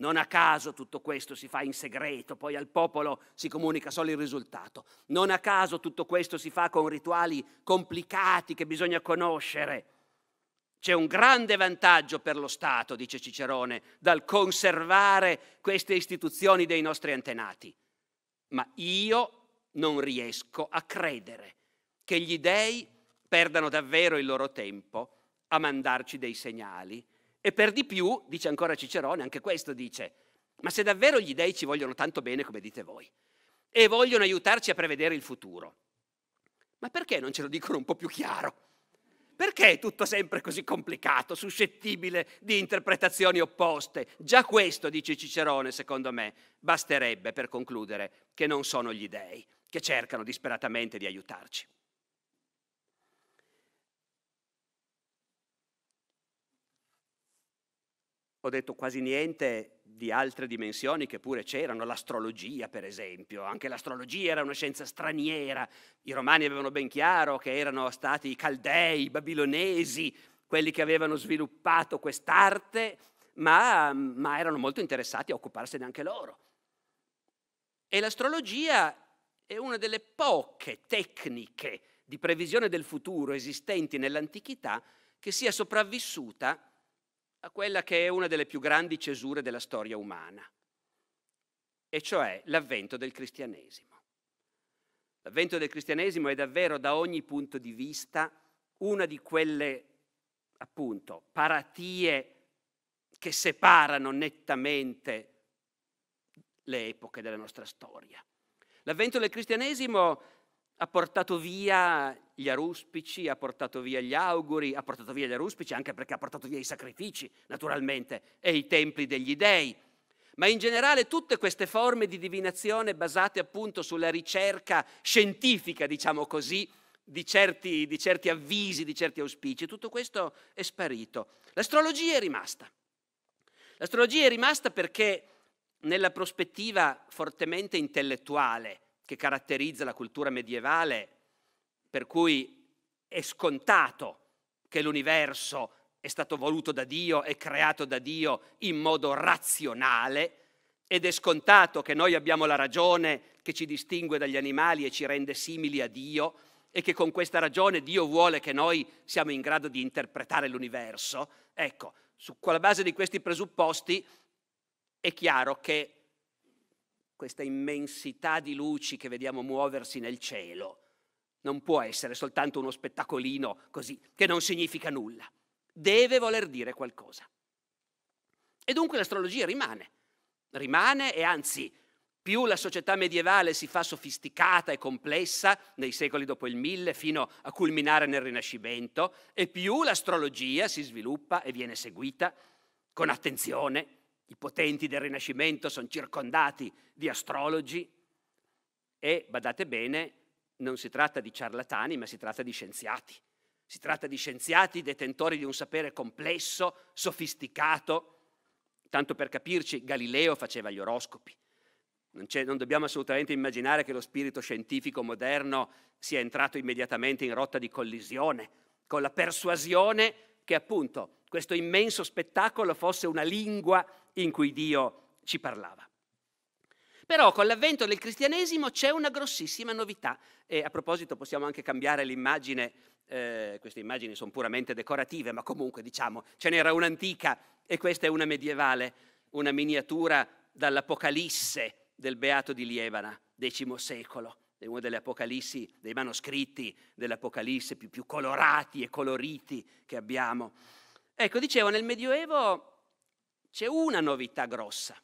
Non a caso tutto questo si fa in segreto, poi al popolo si comunica solo il risultato. Non a caso tutto questo si fa con rituali complicati che bisogna conoscere. C'è un grande vantaggio per lo Stato, dice Cicerone, dal conservare queste istituzioni dei nostri antenati. Ma io non riesco a credere che gli dei perdano davvero il loro tempo a mandarci dei segnali e per di più, dice ancora Cicerone, anche questo dice, ma se davvero gli dei ci vogliono tanto bene come dite voi, e vogliono aiutarci a prevedere il futuro, ma perché non ce lo dicono un po' più chiaro? Perché è tutto sempre così complicato, suscettibile di interpretazioni opposte? Già questo, dice Cicerone, secondo me, basterebbe per concludere che non sono gli dei che cercano disperatamente di aiutarci. ho detto quasi niente di altre dimensioni che pure c'erano, l'astrologia per esempio, anche l'astrologia era una scienza straniera, i romani avevano ben chiaro che erano stati i caldei, i babilonesi, quelli che avevano sviluppato quest'arte, ma, ma erano molto interessati a occuparsene anche loro. E l'astrologia è una delle poche tecniche di previsione del futuro esistenti nell'antichità che sia sopravvissuta a quella che è una delle più grandi cesure della storia umana, e cioè l'avvento del cristianesimo. L'avvento del cristianesimo è davvero da ogni punto di vista una di quelle, appunto, paratie che separano nettamente le epoche della nostra storia. L'avvento del cristianesimo ha portato via gli aruspici, ha portato via gli auguri, ha portato via gli aruspici anche perché ha portato via i sacrifici, naturalmente, e i templi degli dei. Ma in generale tutte queste forme di divinazione basate appunto sulla ricerca scientifica, diciamo così, di certi, di certi avvisi, di certi auspici, tutto questo è sparito. L'astrologia è rimasta. L'astrologia è rimasta perché nella prospettiva fortemente intellettuale, che caratterizza la cultura medievale, per cui è scontato che l'universo è stato voluto da Dio, è creato da Dio in modo razionale ed è scontato che noi abbiamo la ragione che ci distingue dagli animali e ci rende simili a Dio e che con questa ragione Dio vuole che noi siamo in grado di interpretare l'universo. Ecco, sulla base di questi presupposti è chiaro che questa immensità di luci che vediamo muoversi nel cielo non può essere soltanto uno spettacolino così, che non significa nulla. Deve voler dire qualcosa. E dunque l'astrologia rimane. Rimane e anzi, più la società medievale si fa sofisticata e complessa nei secoli dopo il mille fino a culminare nel Rinascimento, e più l'astrologia si sviluppa e viene seguita con attenzione, i potenti del Rinascimento sono circondati di astrologi e, badate bene, non si tratta di ciarlatani, ma si tratta di scienziati. Si tratta di scienziati detentori di un sapere complesso, sofisticato. Tanto per capirci, Galileo faceva gli oroscopi. Non, non, dobbiamo assolutamente immaginare che lo spirito scientifico moderno sia entrato immediatamente in rotta di collisione con la persuasione che appunto questo immenso spettacolo fosse una lingua in cui Dio ci parlava. Però con l'avvento del cristianesimo c'è una grossissima novità e a proposito possiamo anche cambiare l'immagine, eh, queste immagini sono puramente decorative, ma comunque diciamo ce n'era un'antica e questa è una medievale, una miniatura dall'Apocalisse del Beato di Lievana, X secolo, è uno delle Apocalissi, dei manoscritti dell'Apocalisse più, più colorati e coloriti che abbiamo. Ecco, dicevo, nel Medioevo c'è una novità grossa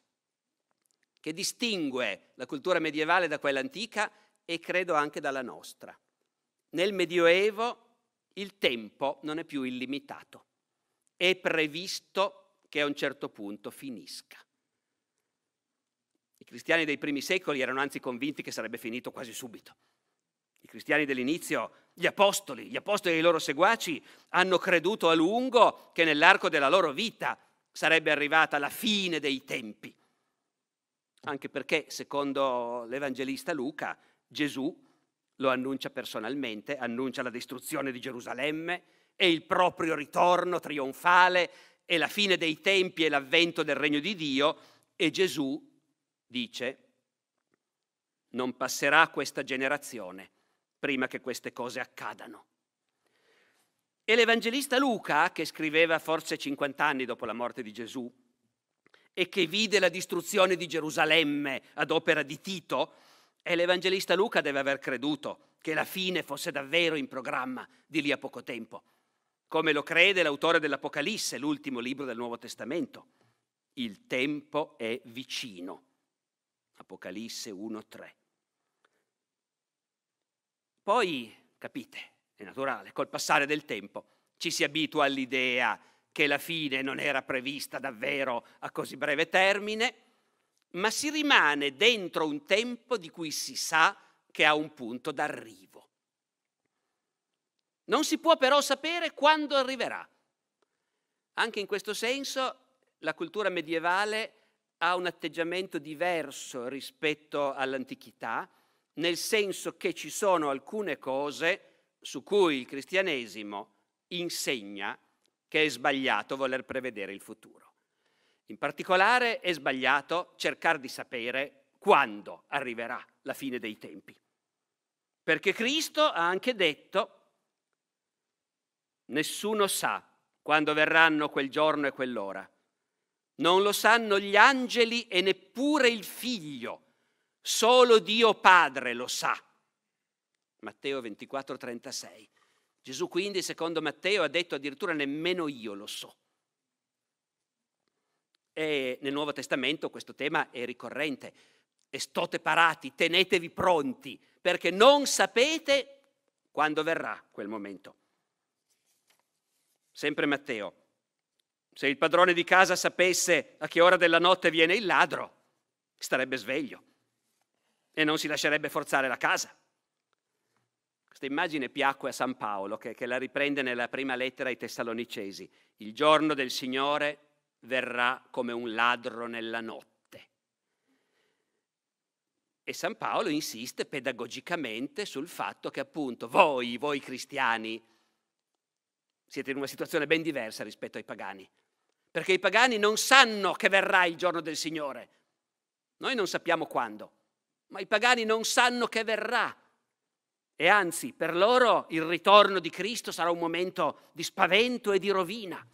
che distingue la cultura medievale da quella antica e credo anche dalla nostra. Nel Medioevo il tempo non è più illimitato, è previsto che a un certo punto finisca. I cristiani dei primi secoli erano anzi convinti che sarebbe finito quasi subito. I cristiani dell'inizio, gli apostoli, gli apostoli e i loro seguaci hanno creduto a lungo che nell'arco della loro vita sarebbe arrivata la fine dei tempi. Anche perché, secondo l'Evangelista Luca, Gesù lo annuncia personalmente, annuncia la distruzione di Gerusalemme e il proprio ritorno trionfale e la fine dei tempi e l'avvento del regno di Dio e Gesù dice non passerà questa generazione prima che queste cose accadano. E l'Evangelista Luca, che scriveva forse 50 anni dopo la morte di Gesù e che vide la distruzione di Gerusalemme ad opera di Tito, e l'Evangelista Luca deve aver creduto che la fine fosse davvero in programma di lì a poco tempo, come lo crede l'autore dell'Apocalisse, l'ultimo libro del Nuovo Testamento. Il tempo è vicino. Apocalisse 1.3. Poi, capite, è naturale, col passare del tempo ci si abitua all'idea che la fine non era prevista davvero a così breve termine, ma si rimane dentro un tempo di cui si sa che ha un punto d'arrivo. Non si può però sapere quando arriverà. Anche in questo senso la cultura medievale ha un atteggiamento diverso rispetto all'antichità, nel senso che ci sono alcune cose su cui il cristianesimo insegna che è sbagliato voler prevedere il futuro. In particolare è sbagliato cercare di sapere quando arriverà la fine dei tempi. Perché Cristo ha anche detto, nessuno sa quando verranno quel giorno e quell'ora. Non lo sanno gli angeli e neppure il figlio. Solo Dio Padre lo sa. Matteo 24:36. Gesù quindi, secondo Matteo, ha detto addirittura nemmeno io lo so. E nel Nuovo Testamento questo tema è ricorrente. Estote parati, tenetevi pronti, perché non sapete quando verrà quel momento. Sempre Matteo. Se il padrone di casa sapesse a che ora della notte viene il ladro, starebbe sveglio e non si lascerebbe forzare la casa. Questa immagine piacque a San Paolo che, che la riprende nella prima lettera ai Tessalonicesi. Il giorno del Signore verrà come un ladro nella notte. E San Paolo insiste pedagogicamente sul fatto che appunto voi, voi cristiani, siete in una situazione ben diversa rispetto ai pagani, perché i pagani non sanno che verrà il giorno del Signore. Noi non sappiamo quando, ma i pagani non sanno che verrà. E anzi, per loro il ritorno di Cristo sarà un momento di spavento e di rovina.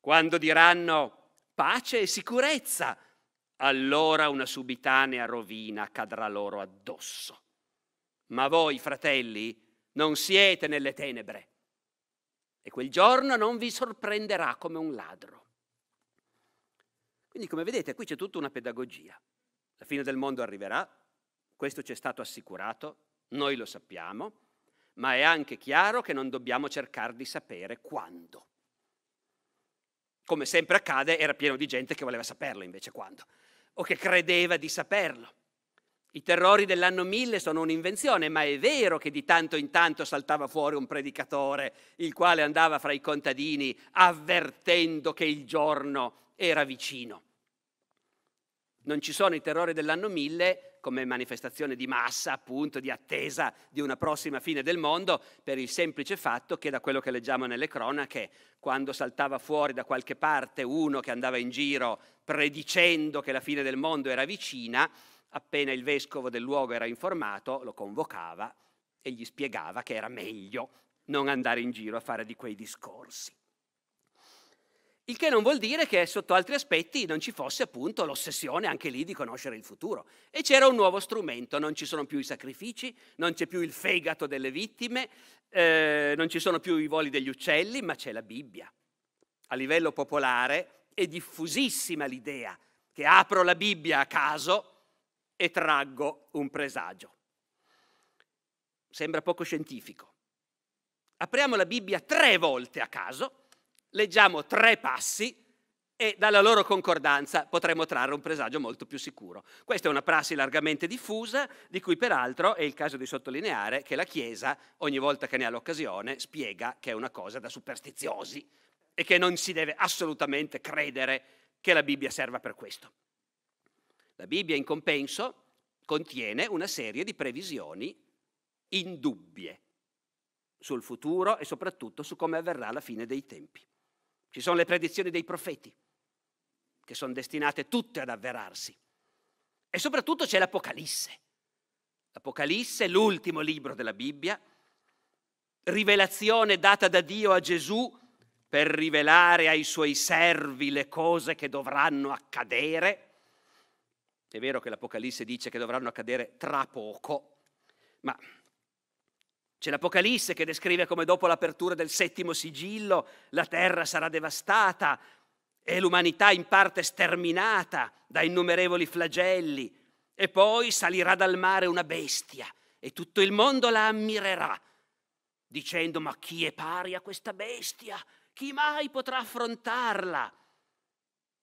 Quando diranno pace e sicurezza, allora una subitanea rovina cadrà loro addosso. Ma voi, fratelli, non siete nelle tenebre. E quel giorno non vi sorprenderà come un ladro. Quindi, come vedete, qui c'è tutta una pedagogia. La fine del mondo arriverà, questo ci è stato assicurato, noi lo sappiamo, ma è anche chiaro che non dobbiamo cercare di sapere quando. Come sempre accade, era pieno di gente che voleva saperlo invece quando, o che credeva di saperlo. I terrori dell'anno 1000 sono un'invenzione, ma è vero che di tanto in tanto saltava fuori un predicatore, il quale andava fra i contadini avvertendo che il giorno era vicino. Non ci sono i terrori dell'anno 1000 come manifestazione di massa, appunto, di attesa di una prossima fine del mondo, per il semplice fatto che da quello che leggiamo nelle cronache, quando saltava fuori da qualche parte uno che andava in giro predicendo che la fine del mondo era vicina, appena il vescovo del luogo era informato, lo convocava e gli spiegava che era meglio non andare in giro a fare di quei discorsi. Il che non vuol dire che sotto altri aspetti non ci fosse appunto l'ossessione anche lì di conoscere il futuro. E c'era un nuovo strumento, non ci sono più i sacrifici, non c'è più il fegato delle vittime, eh, non ci sono più i voli degli uccelli, ma c'è la Bibbia. A livello popolare è diffusissima l'idea che apro la Bibbia a caso e traggo un presagio. Sembra poco scientifico. Apriamo la Bibbia tre volte a caso leggiamo tre passi e dalla loro concordanza potremo trarre un presagio molto più sicuro. Questa è una prassi largamente diffusa, di cui peraltro è il caso di sottolineare che la Chiesa, ogni volta che ne ha l'occasione, spiega che è una cosa da superstiziosi e che non si deve assolutamente credere che la Bibbia serva per questo. La Bibbia in compenso contiene una serie di previsioni indubbie sul futuro e soprattutto su come avverrà la fine dei tempi. Ci sono le predizioni dei profeti, che sono destinate tutte ad avverarsi. E soprattutto c'è l'Apocalisse. L'Apocalisse, l'ultimo libro della Bibbia, rivelazione data da Dio a Gesù per rivelare ai suoi servi le cose che dovranno accadere. È vero che l'Apocalisse dice che dovranno accadere tra poco, ma c'è l'Apocalisse che descrive come dopo l'apertura del settimo sigillo la terra sarà devastata e l'umanità in parte sterminata da innumerevoli flagelli e poi salirà dal mare una bestia e tutto il mondo la ammirerà dicendo ma chi è pari a questa bestia? Chi mai potrà affrontarla?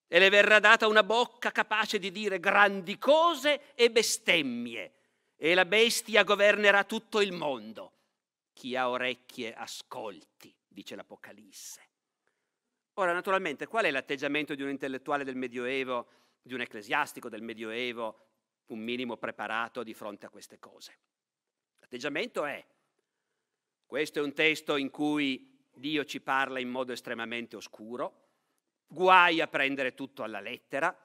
E le verrà data una bocca capace di dire grandi cose e bestemmie e la bestia governerà tutto il mondo chi ha orecchie ascolti, dice l'Apocalisse. Ora, naturalmente, qual è l'atteggiamento di un intellettuale del Medioevo, di un ecclesiastico del Medioevo, un minimo preparato di fronte a queste cose? L'atteggiamento è, questo è un testo in cui Dio ci parla in modo estremamente oscuro, guai a prendere tutto alla lettera,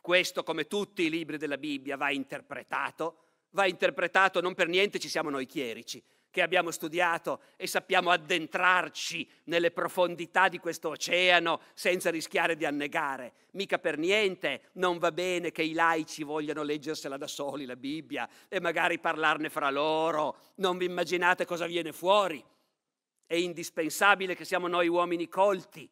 questo come tutti i libri della Bibbia va interpretato, va interpretato non per niente ci siamo noi chierici, che abbiamo studiato e sappiamo addentrarci nelle profondità di questo oceano senza rischiare di annegare. Mica per niente non va bene che i laici vogliano leggersela da soli la Bibbia e magari parlarne fra loro. Non vi immaginate cosa viene fuori. È indispensabile che siamo noi uomini colti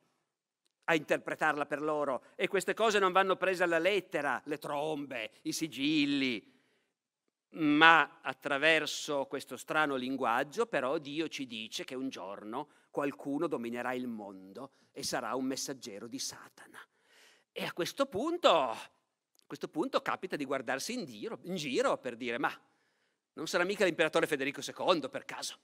a interpretarla per loro e queste cose non vanno prese alla lettera, le trombe, i sigilli, ma attraverso questo strano linguaggio però Dio ci dice che un giorno qualcuno dominerà il mondo e sarà un messaggero di Satana. E a questo punto, a questo punto capita di guardarsi in giro, in giro, per dire ma non sarà mica l'imperatore Federico II per caso.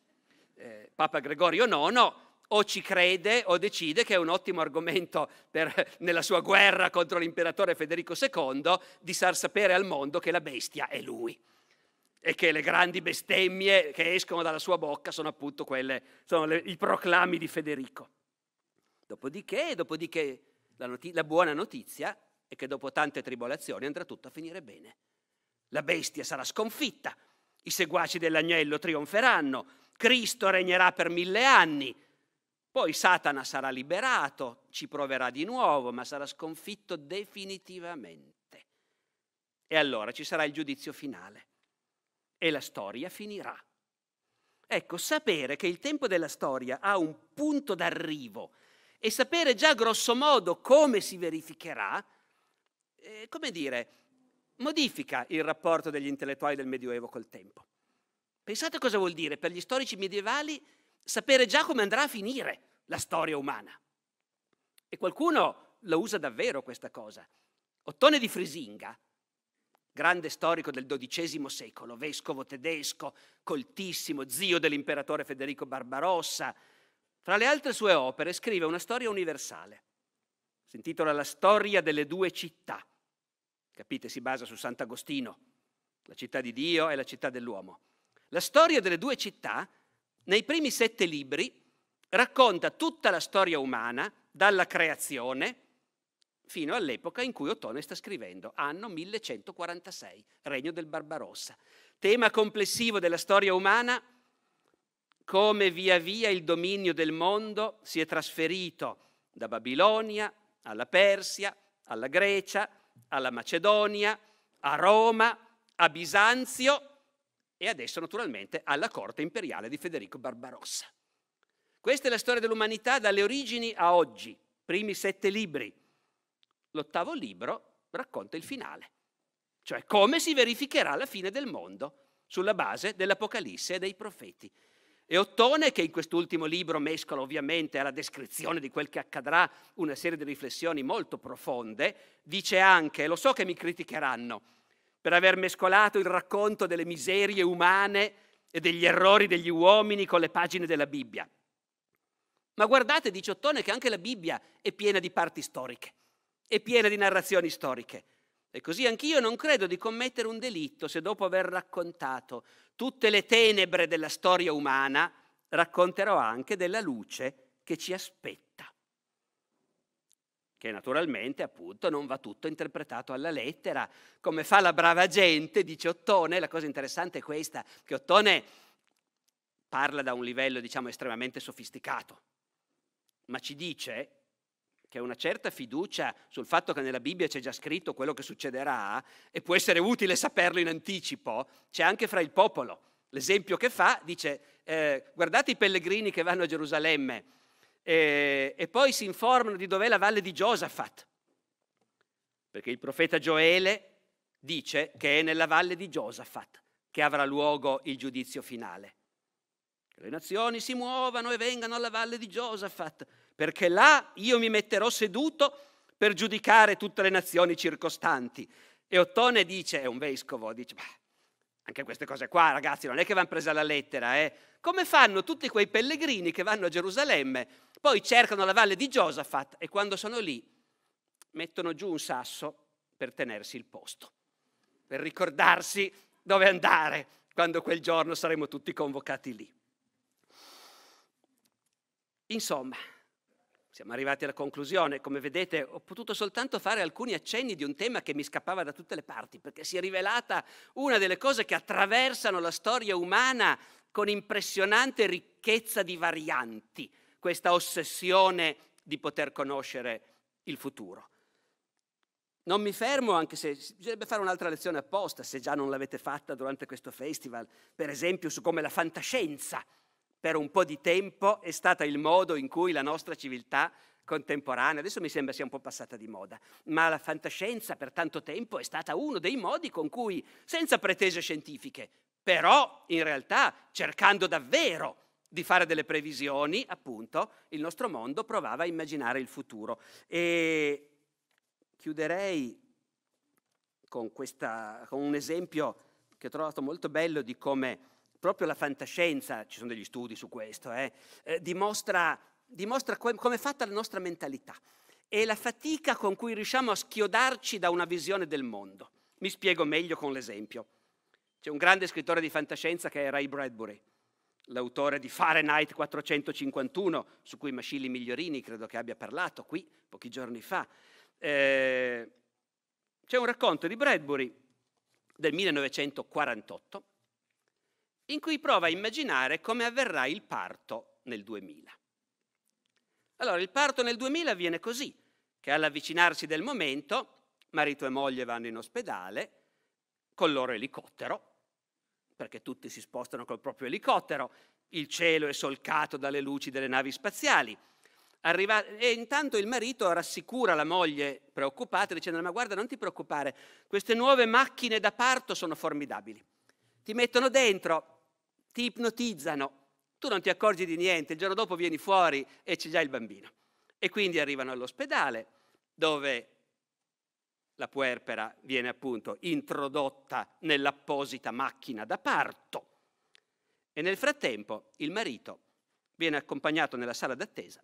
Eh, Papa Gregorio IX o ci crede o decide che è un ottimo argomento per, nella sua guerra contro l'imperatore Federico II di far sapere al mondo che la bestia è lui e che le grandi bestemmie che escono dalla sua bocca sono appunto quelle, sono le, i proclami di Federico. Dopodiché, dopodiché la, noti- la buona notizia è che dopo tante tribolazioni andrà tutto a finire bene. La bestia sarà sconfitta, i seguaci dell'agnello trionferanno, Cristo regnerà per mille anni, poi Satana sarà liberato, ci proverà di nuovo, ma sarà sconfitto definitivamente. E allora ci sarà il giudizio finale e la storia finirà. Ecco, sapere che il tempo della storia ha un punto d'arrivo e sapere già grossomodo come si verificherà, eh, come dire, modifica il rapporto degli intellettuali del Medioevo col tempo. Pensate cosa vuol dire per gli storici medievali sapere già come andrà a finire la storia umana. E qualcuno lo usa davvero questa cosa. Ottone di Frisinga grande storico del XII secolo, vescovo tedesco, coltissimo, zio dell'imperatore Federico Barbarossa. Fra le altre sue opere scrive una storia universale. Si intitola La storia delle due città. Capite, si basa su Sant'Agostino, la città di Dio e la città dell'uomo. La storia delle due città, nei primi sette libri, racconta tutta la storia umana, dalla creazione, fino all'epoca in cui Ottone sta scrivendo, anno 1146, regno del Barbarossa. Tema complessivo della storia umana, come via via il dominio del mondo si è trasferito da Babilonia alla Persia, alla Grecia, alla Macedonia, a Roma, a Bisanzio e adesso naturalmente alla corte imperiale di Federico Barbarossa. Questa è la storia dell'umanità dalle origini a oggi, primi sette libri. L'ottavo libro racconta il finale, cioè come si verificherà la fine del mondo sulla base dell'Apocalisse e dei profeti. E Ottone, che in quest'ultimo libro mescola ovviamente alla descrizione di quel che accadrà una serie di riflessioni molto profonde, dice anche, lo so che mi criticheranno per aver mescolato il racconto delle miserie umane e degli errori degli uomini con le pagine della Bibbia. Ma guardate, dice Ottone, che anche la Bibbia è piena di parti storiche e piena di narrazioni storiche. E così anch'io non credo di commettere un delitto se dopo aver raccontato tutte le tenebre della storia umana racconterò anche della luce che ci aspetta. Che naturalmente, appunto, non va tutto interpretato alla lettera, come fa la brava gente, dice Ottone. La cosa interessante è questa, che Ottone parla da un livello, diciamo, estremamente sofisticato, ma ci dice che ha una certa fiducia sul fatto che nella Bibbia c'è già scritto quello che succederà e può essere utile saperlo in anticipo, c'è anche fra il popolo. L'esempio che fa dice, eh, guardate i pellegrini che vanno a Gerusalemme eh, e poi si informano di dov'è la valle di Josafat, perché il profeta Gioele dice che è nella valle di Josafat che avrà luogo il giudizio finale. Che le nazioni si muovano e vengano alla valle di Josafat perché là io mi metterò seduto per giudicare tutte le nazioni circostanti. E Ottone dice, è un vescovo, dice, beh, anche queste cose qua ragazzi non è che vanno prese alla lettera, eh? come fanno tutti quei pellegrini che vanno a Gerusalemme, poi cercano la valle di Giosafat e quando sono lì mettono giù un sasso per tenersi il posto, per ricordarsi dove andare quando quel giorno saremo tutti convocati lì. Insomma, siamo arrivati alla conclusione. Come vedete, ho potuto soltanto fare alcuni accenni di un tema che mi scappava da tutte le parti, perché si è rivelata una delle cose che attraversano la storia umana con impressionante ricchezza di varianti, questa ossessione di poter conoscere il futuro. Non mi fermo, anche se bisognerebbe fare un'altra lezione apposta, se già non l'avete fatta durante questo festival, per esempio su come la fantascienza per un po' di tempo è stata il modo in cui la nostra civiltà contemporanea, adesso mi sembra sia un po' passata di moda, ma la fantascienza per tanto tempo è stata uno dei modi con cui, senza pretese scientifiche, però in realtà cercando davvero di fare delle previsioni, appunto, il nostro mondo provava a immaginare il futuro. E chiuderei con, questa, con un esempio che ho trovato molto bello di come proprio la fantascienza, ci sono degli studi su questo, eh, eh, dimostra, dimostra come è fatta la nostra mentalità e la fatica con cui riusciamo a schiodarci da una visione del mondo. Mi spiego meglio con l'esempio. C'è un grande scrittore di fantascienza che è Ray Bradbury, l'autore di Fahrenheit 451, su cui Mascilli Migliorini credo che abbia parlato qui pochi giorni fa. Eh, c'è un racconto di Bradbury del 1948 in cui prova a immaginare come avverrà il parto nel 2000. Allora, il parto nel 2000 avviene così, che all'avvicinarsi del momento, marito e moglie vanno in ospedale col loro elicottero, perché tutti si spostano col proprio elicottero, il cielo è solcato dalle luci delle navi spaziali. Arriva... e intanto il marito rassicura la moglie preoccupata dicendo ma guarda non ti preoccupare, queste nuove macchine da parto sono formidabili. Ti mettono dentro ti ipnotizzano, tu non ti accorgi di niente, il giorno dopo vieni fuori e c'è già il bambino. E quindi arrivano all'ospedale dove la puerpera viene appunto introdotta nell'apposita macchina da parto e nel frattempo il marito viene accompagnato nella sala d'attesa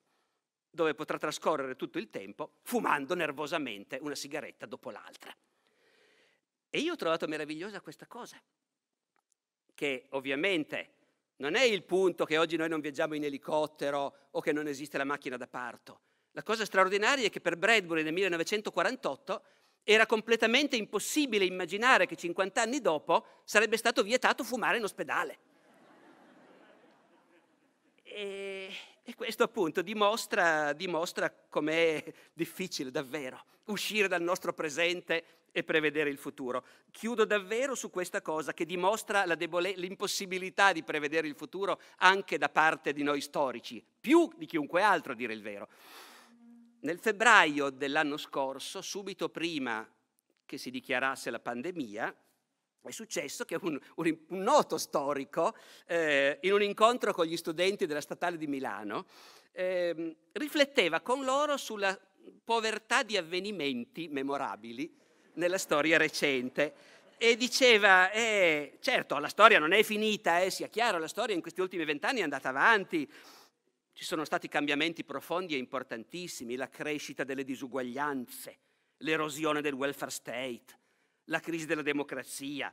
dove potrà trascorrere tutto il tempo fumando nervosamente una sigaretta dopo l'altra. E io ho trovato meravigliosa questa cosa, che ovviamente non è il punto che oggi noi non viaggiamo in elicottero o che non esiste la macchina da parto. La cosa straordinaria è che per Bradbury nel 1948 era completamente impossibile immaginare che 50 anni dopo sarebbe stato vietato fumare in ospedale. E, e questo appunto dimostra, dimostra com'è difficile davvero uscire dal nostro presente e prevedere il futuro. Chiudo davvero su questa cosa che dimostra debole- l'impossibilità di prevedere il futuro anche da parte di noi storici, più di chiunque altro, a dire il vero. Nel febbraio dell'anno scorso, subito prima che si dichiarasse la pandemia, è successo che un, un, un noto storico, eh, in un incontro con gli studenti della Statale di Milano, eh, rifletteva con loro sulla povertà di avvenimenti memorabili nella storia recente. E diceva, eh, certo, la storia non è finita, eh, sia chiaro, la storia in questi ultimi vent'anni è andata avanti, ci sono stati cambiamenti profondi e importantissimi, la crescita delle disuguaglianze, l'erosione del welfare state, la crisi della democrazia,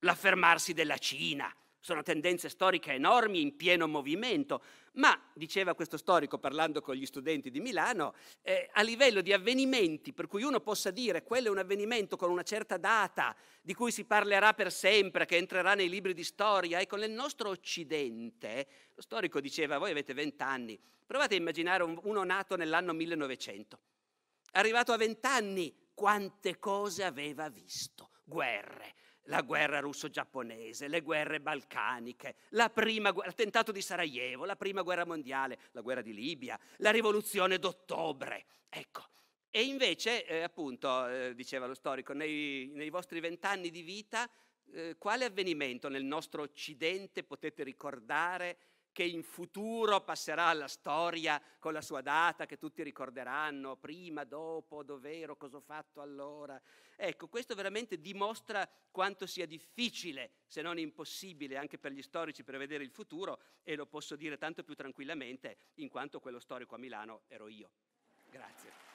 l'affermarsi della Cina, sono tendenze storiche enormi in pieno movimento, ma, diceva questo storico parlando con gli studenti di Milano, eh, a livello di avvenimenti per cui uno possa dire quello è un avvenimento con una certa data, di cui si parlerà per sempre, che entrerà nei libri di storia, ecco, nel nostro Occidente, lo storico diceva, voi avete vent'anni, provate a immaginare uno nato nell'anno 1900, arrivato a vent'anni, quante cose aveva visto, guerre, la guerra russo-giapponese, le guerre balcaniche, prima, l'attentato di Sarajevo, la prima guerra mondiale, la guerra di Libia, la rivoluzione d'ottobre. Ecco. E invece, eh, appunto, eh, diceva lo storico, nei, nei vostri vent'anni di vita, eh, quale avvenimento nel nostro Occidente potete ricordare che in futuro passerà alla storia con la sua data che tutti ricorderanno, prima, dopo, dov'ero, cosa ho fatto allora. Ecco, questo veramente dimostra quanto sia difficile, se non impossibile, anche per gli storici prevedere il futuro e lo posso dire tanto più tranquillamente in quanto quello storico a Milano ero io. Grazie.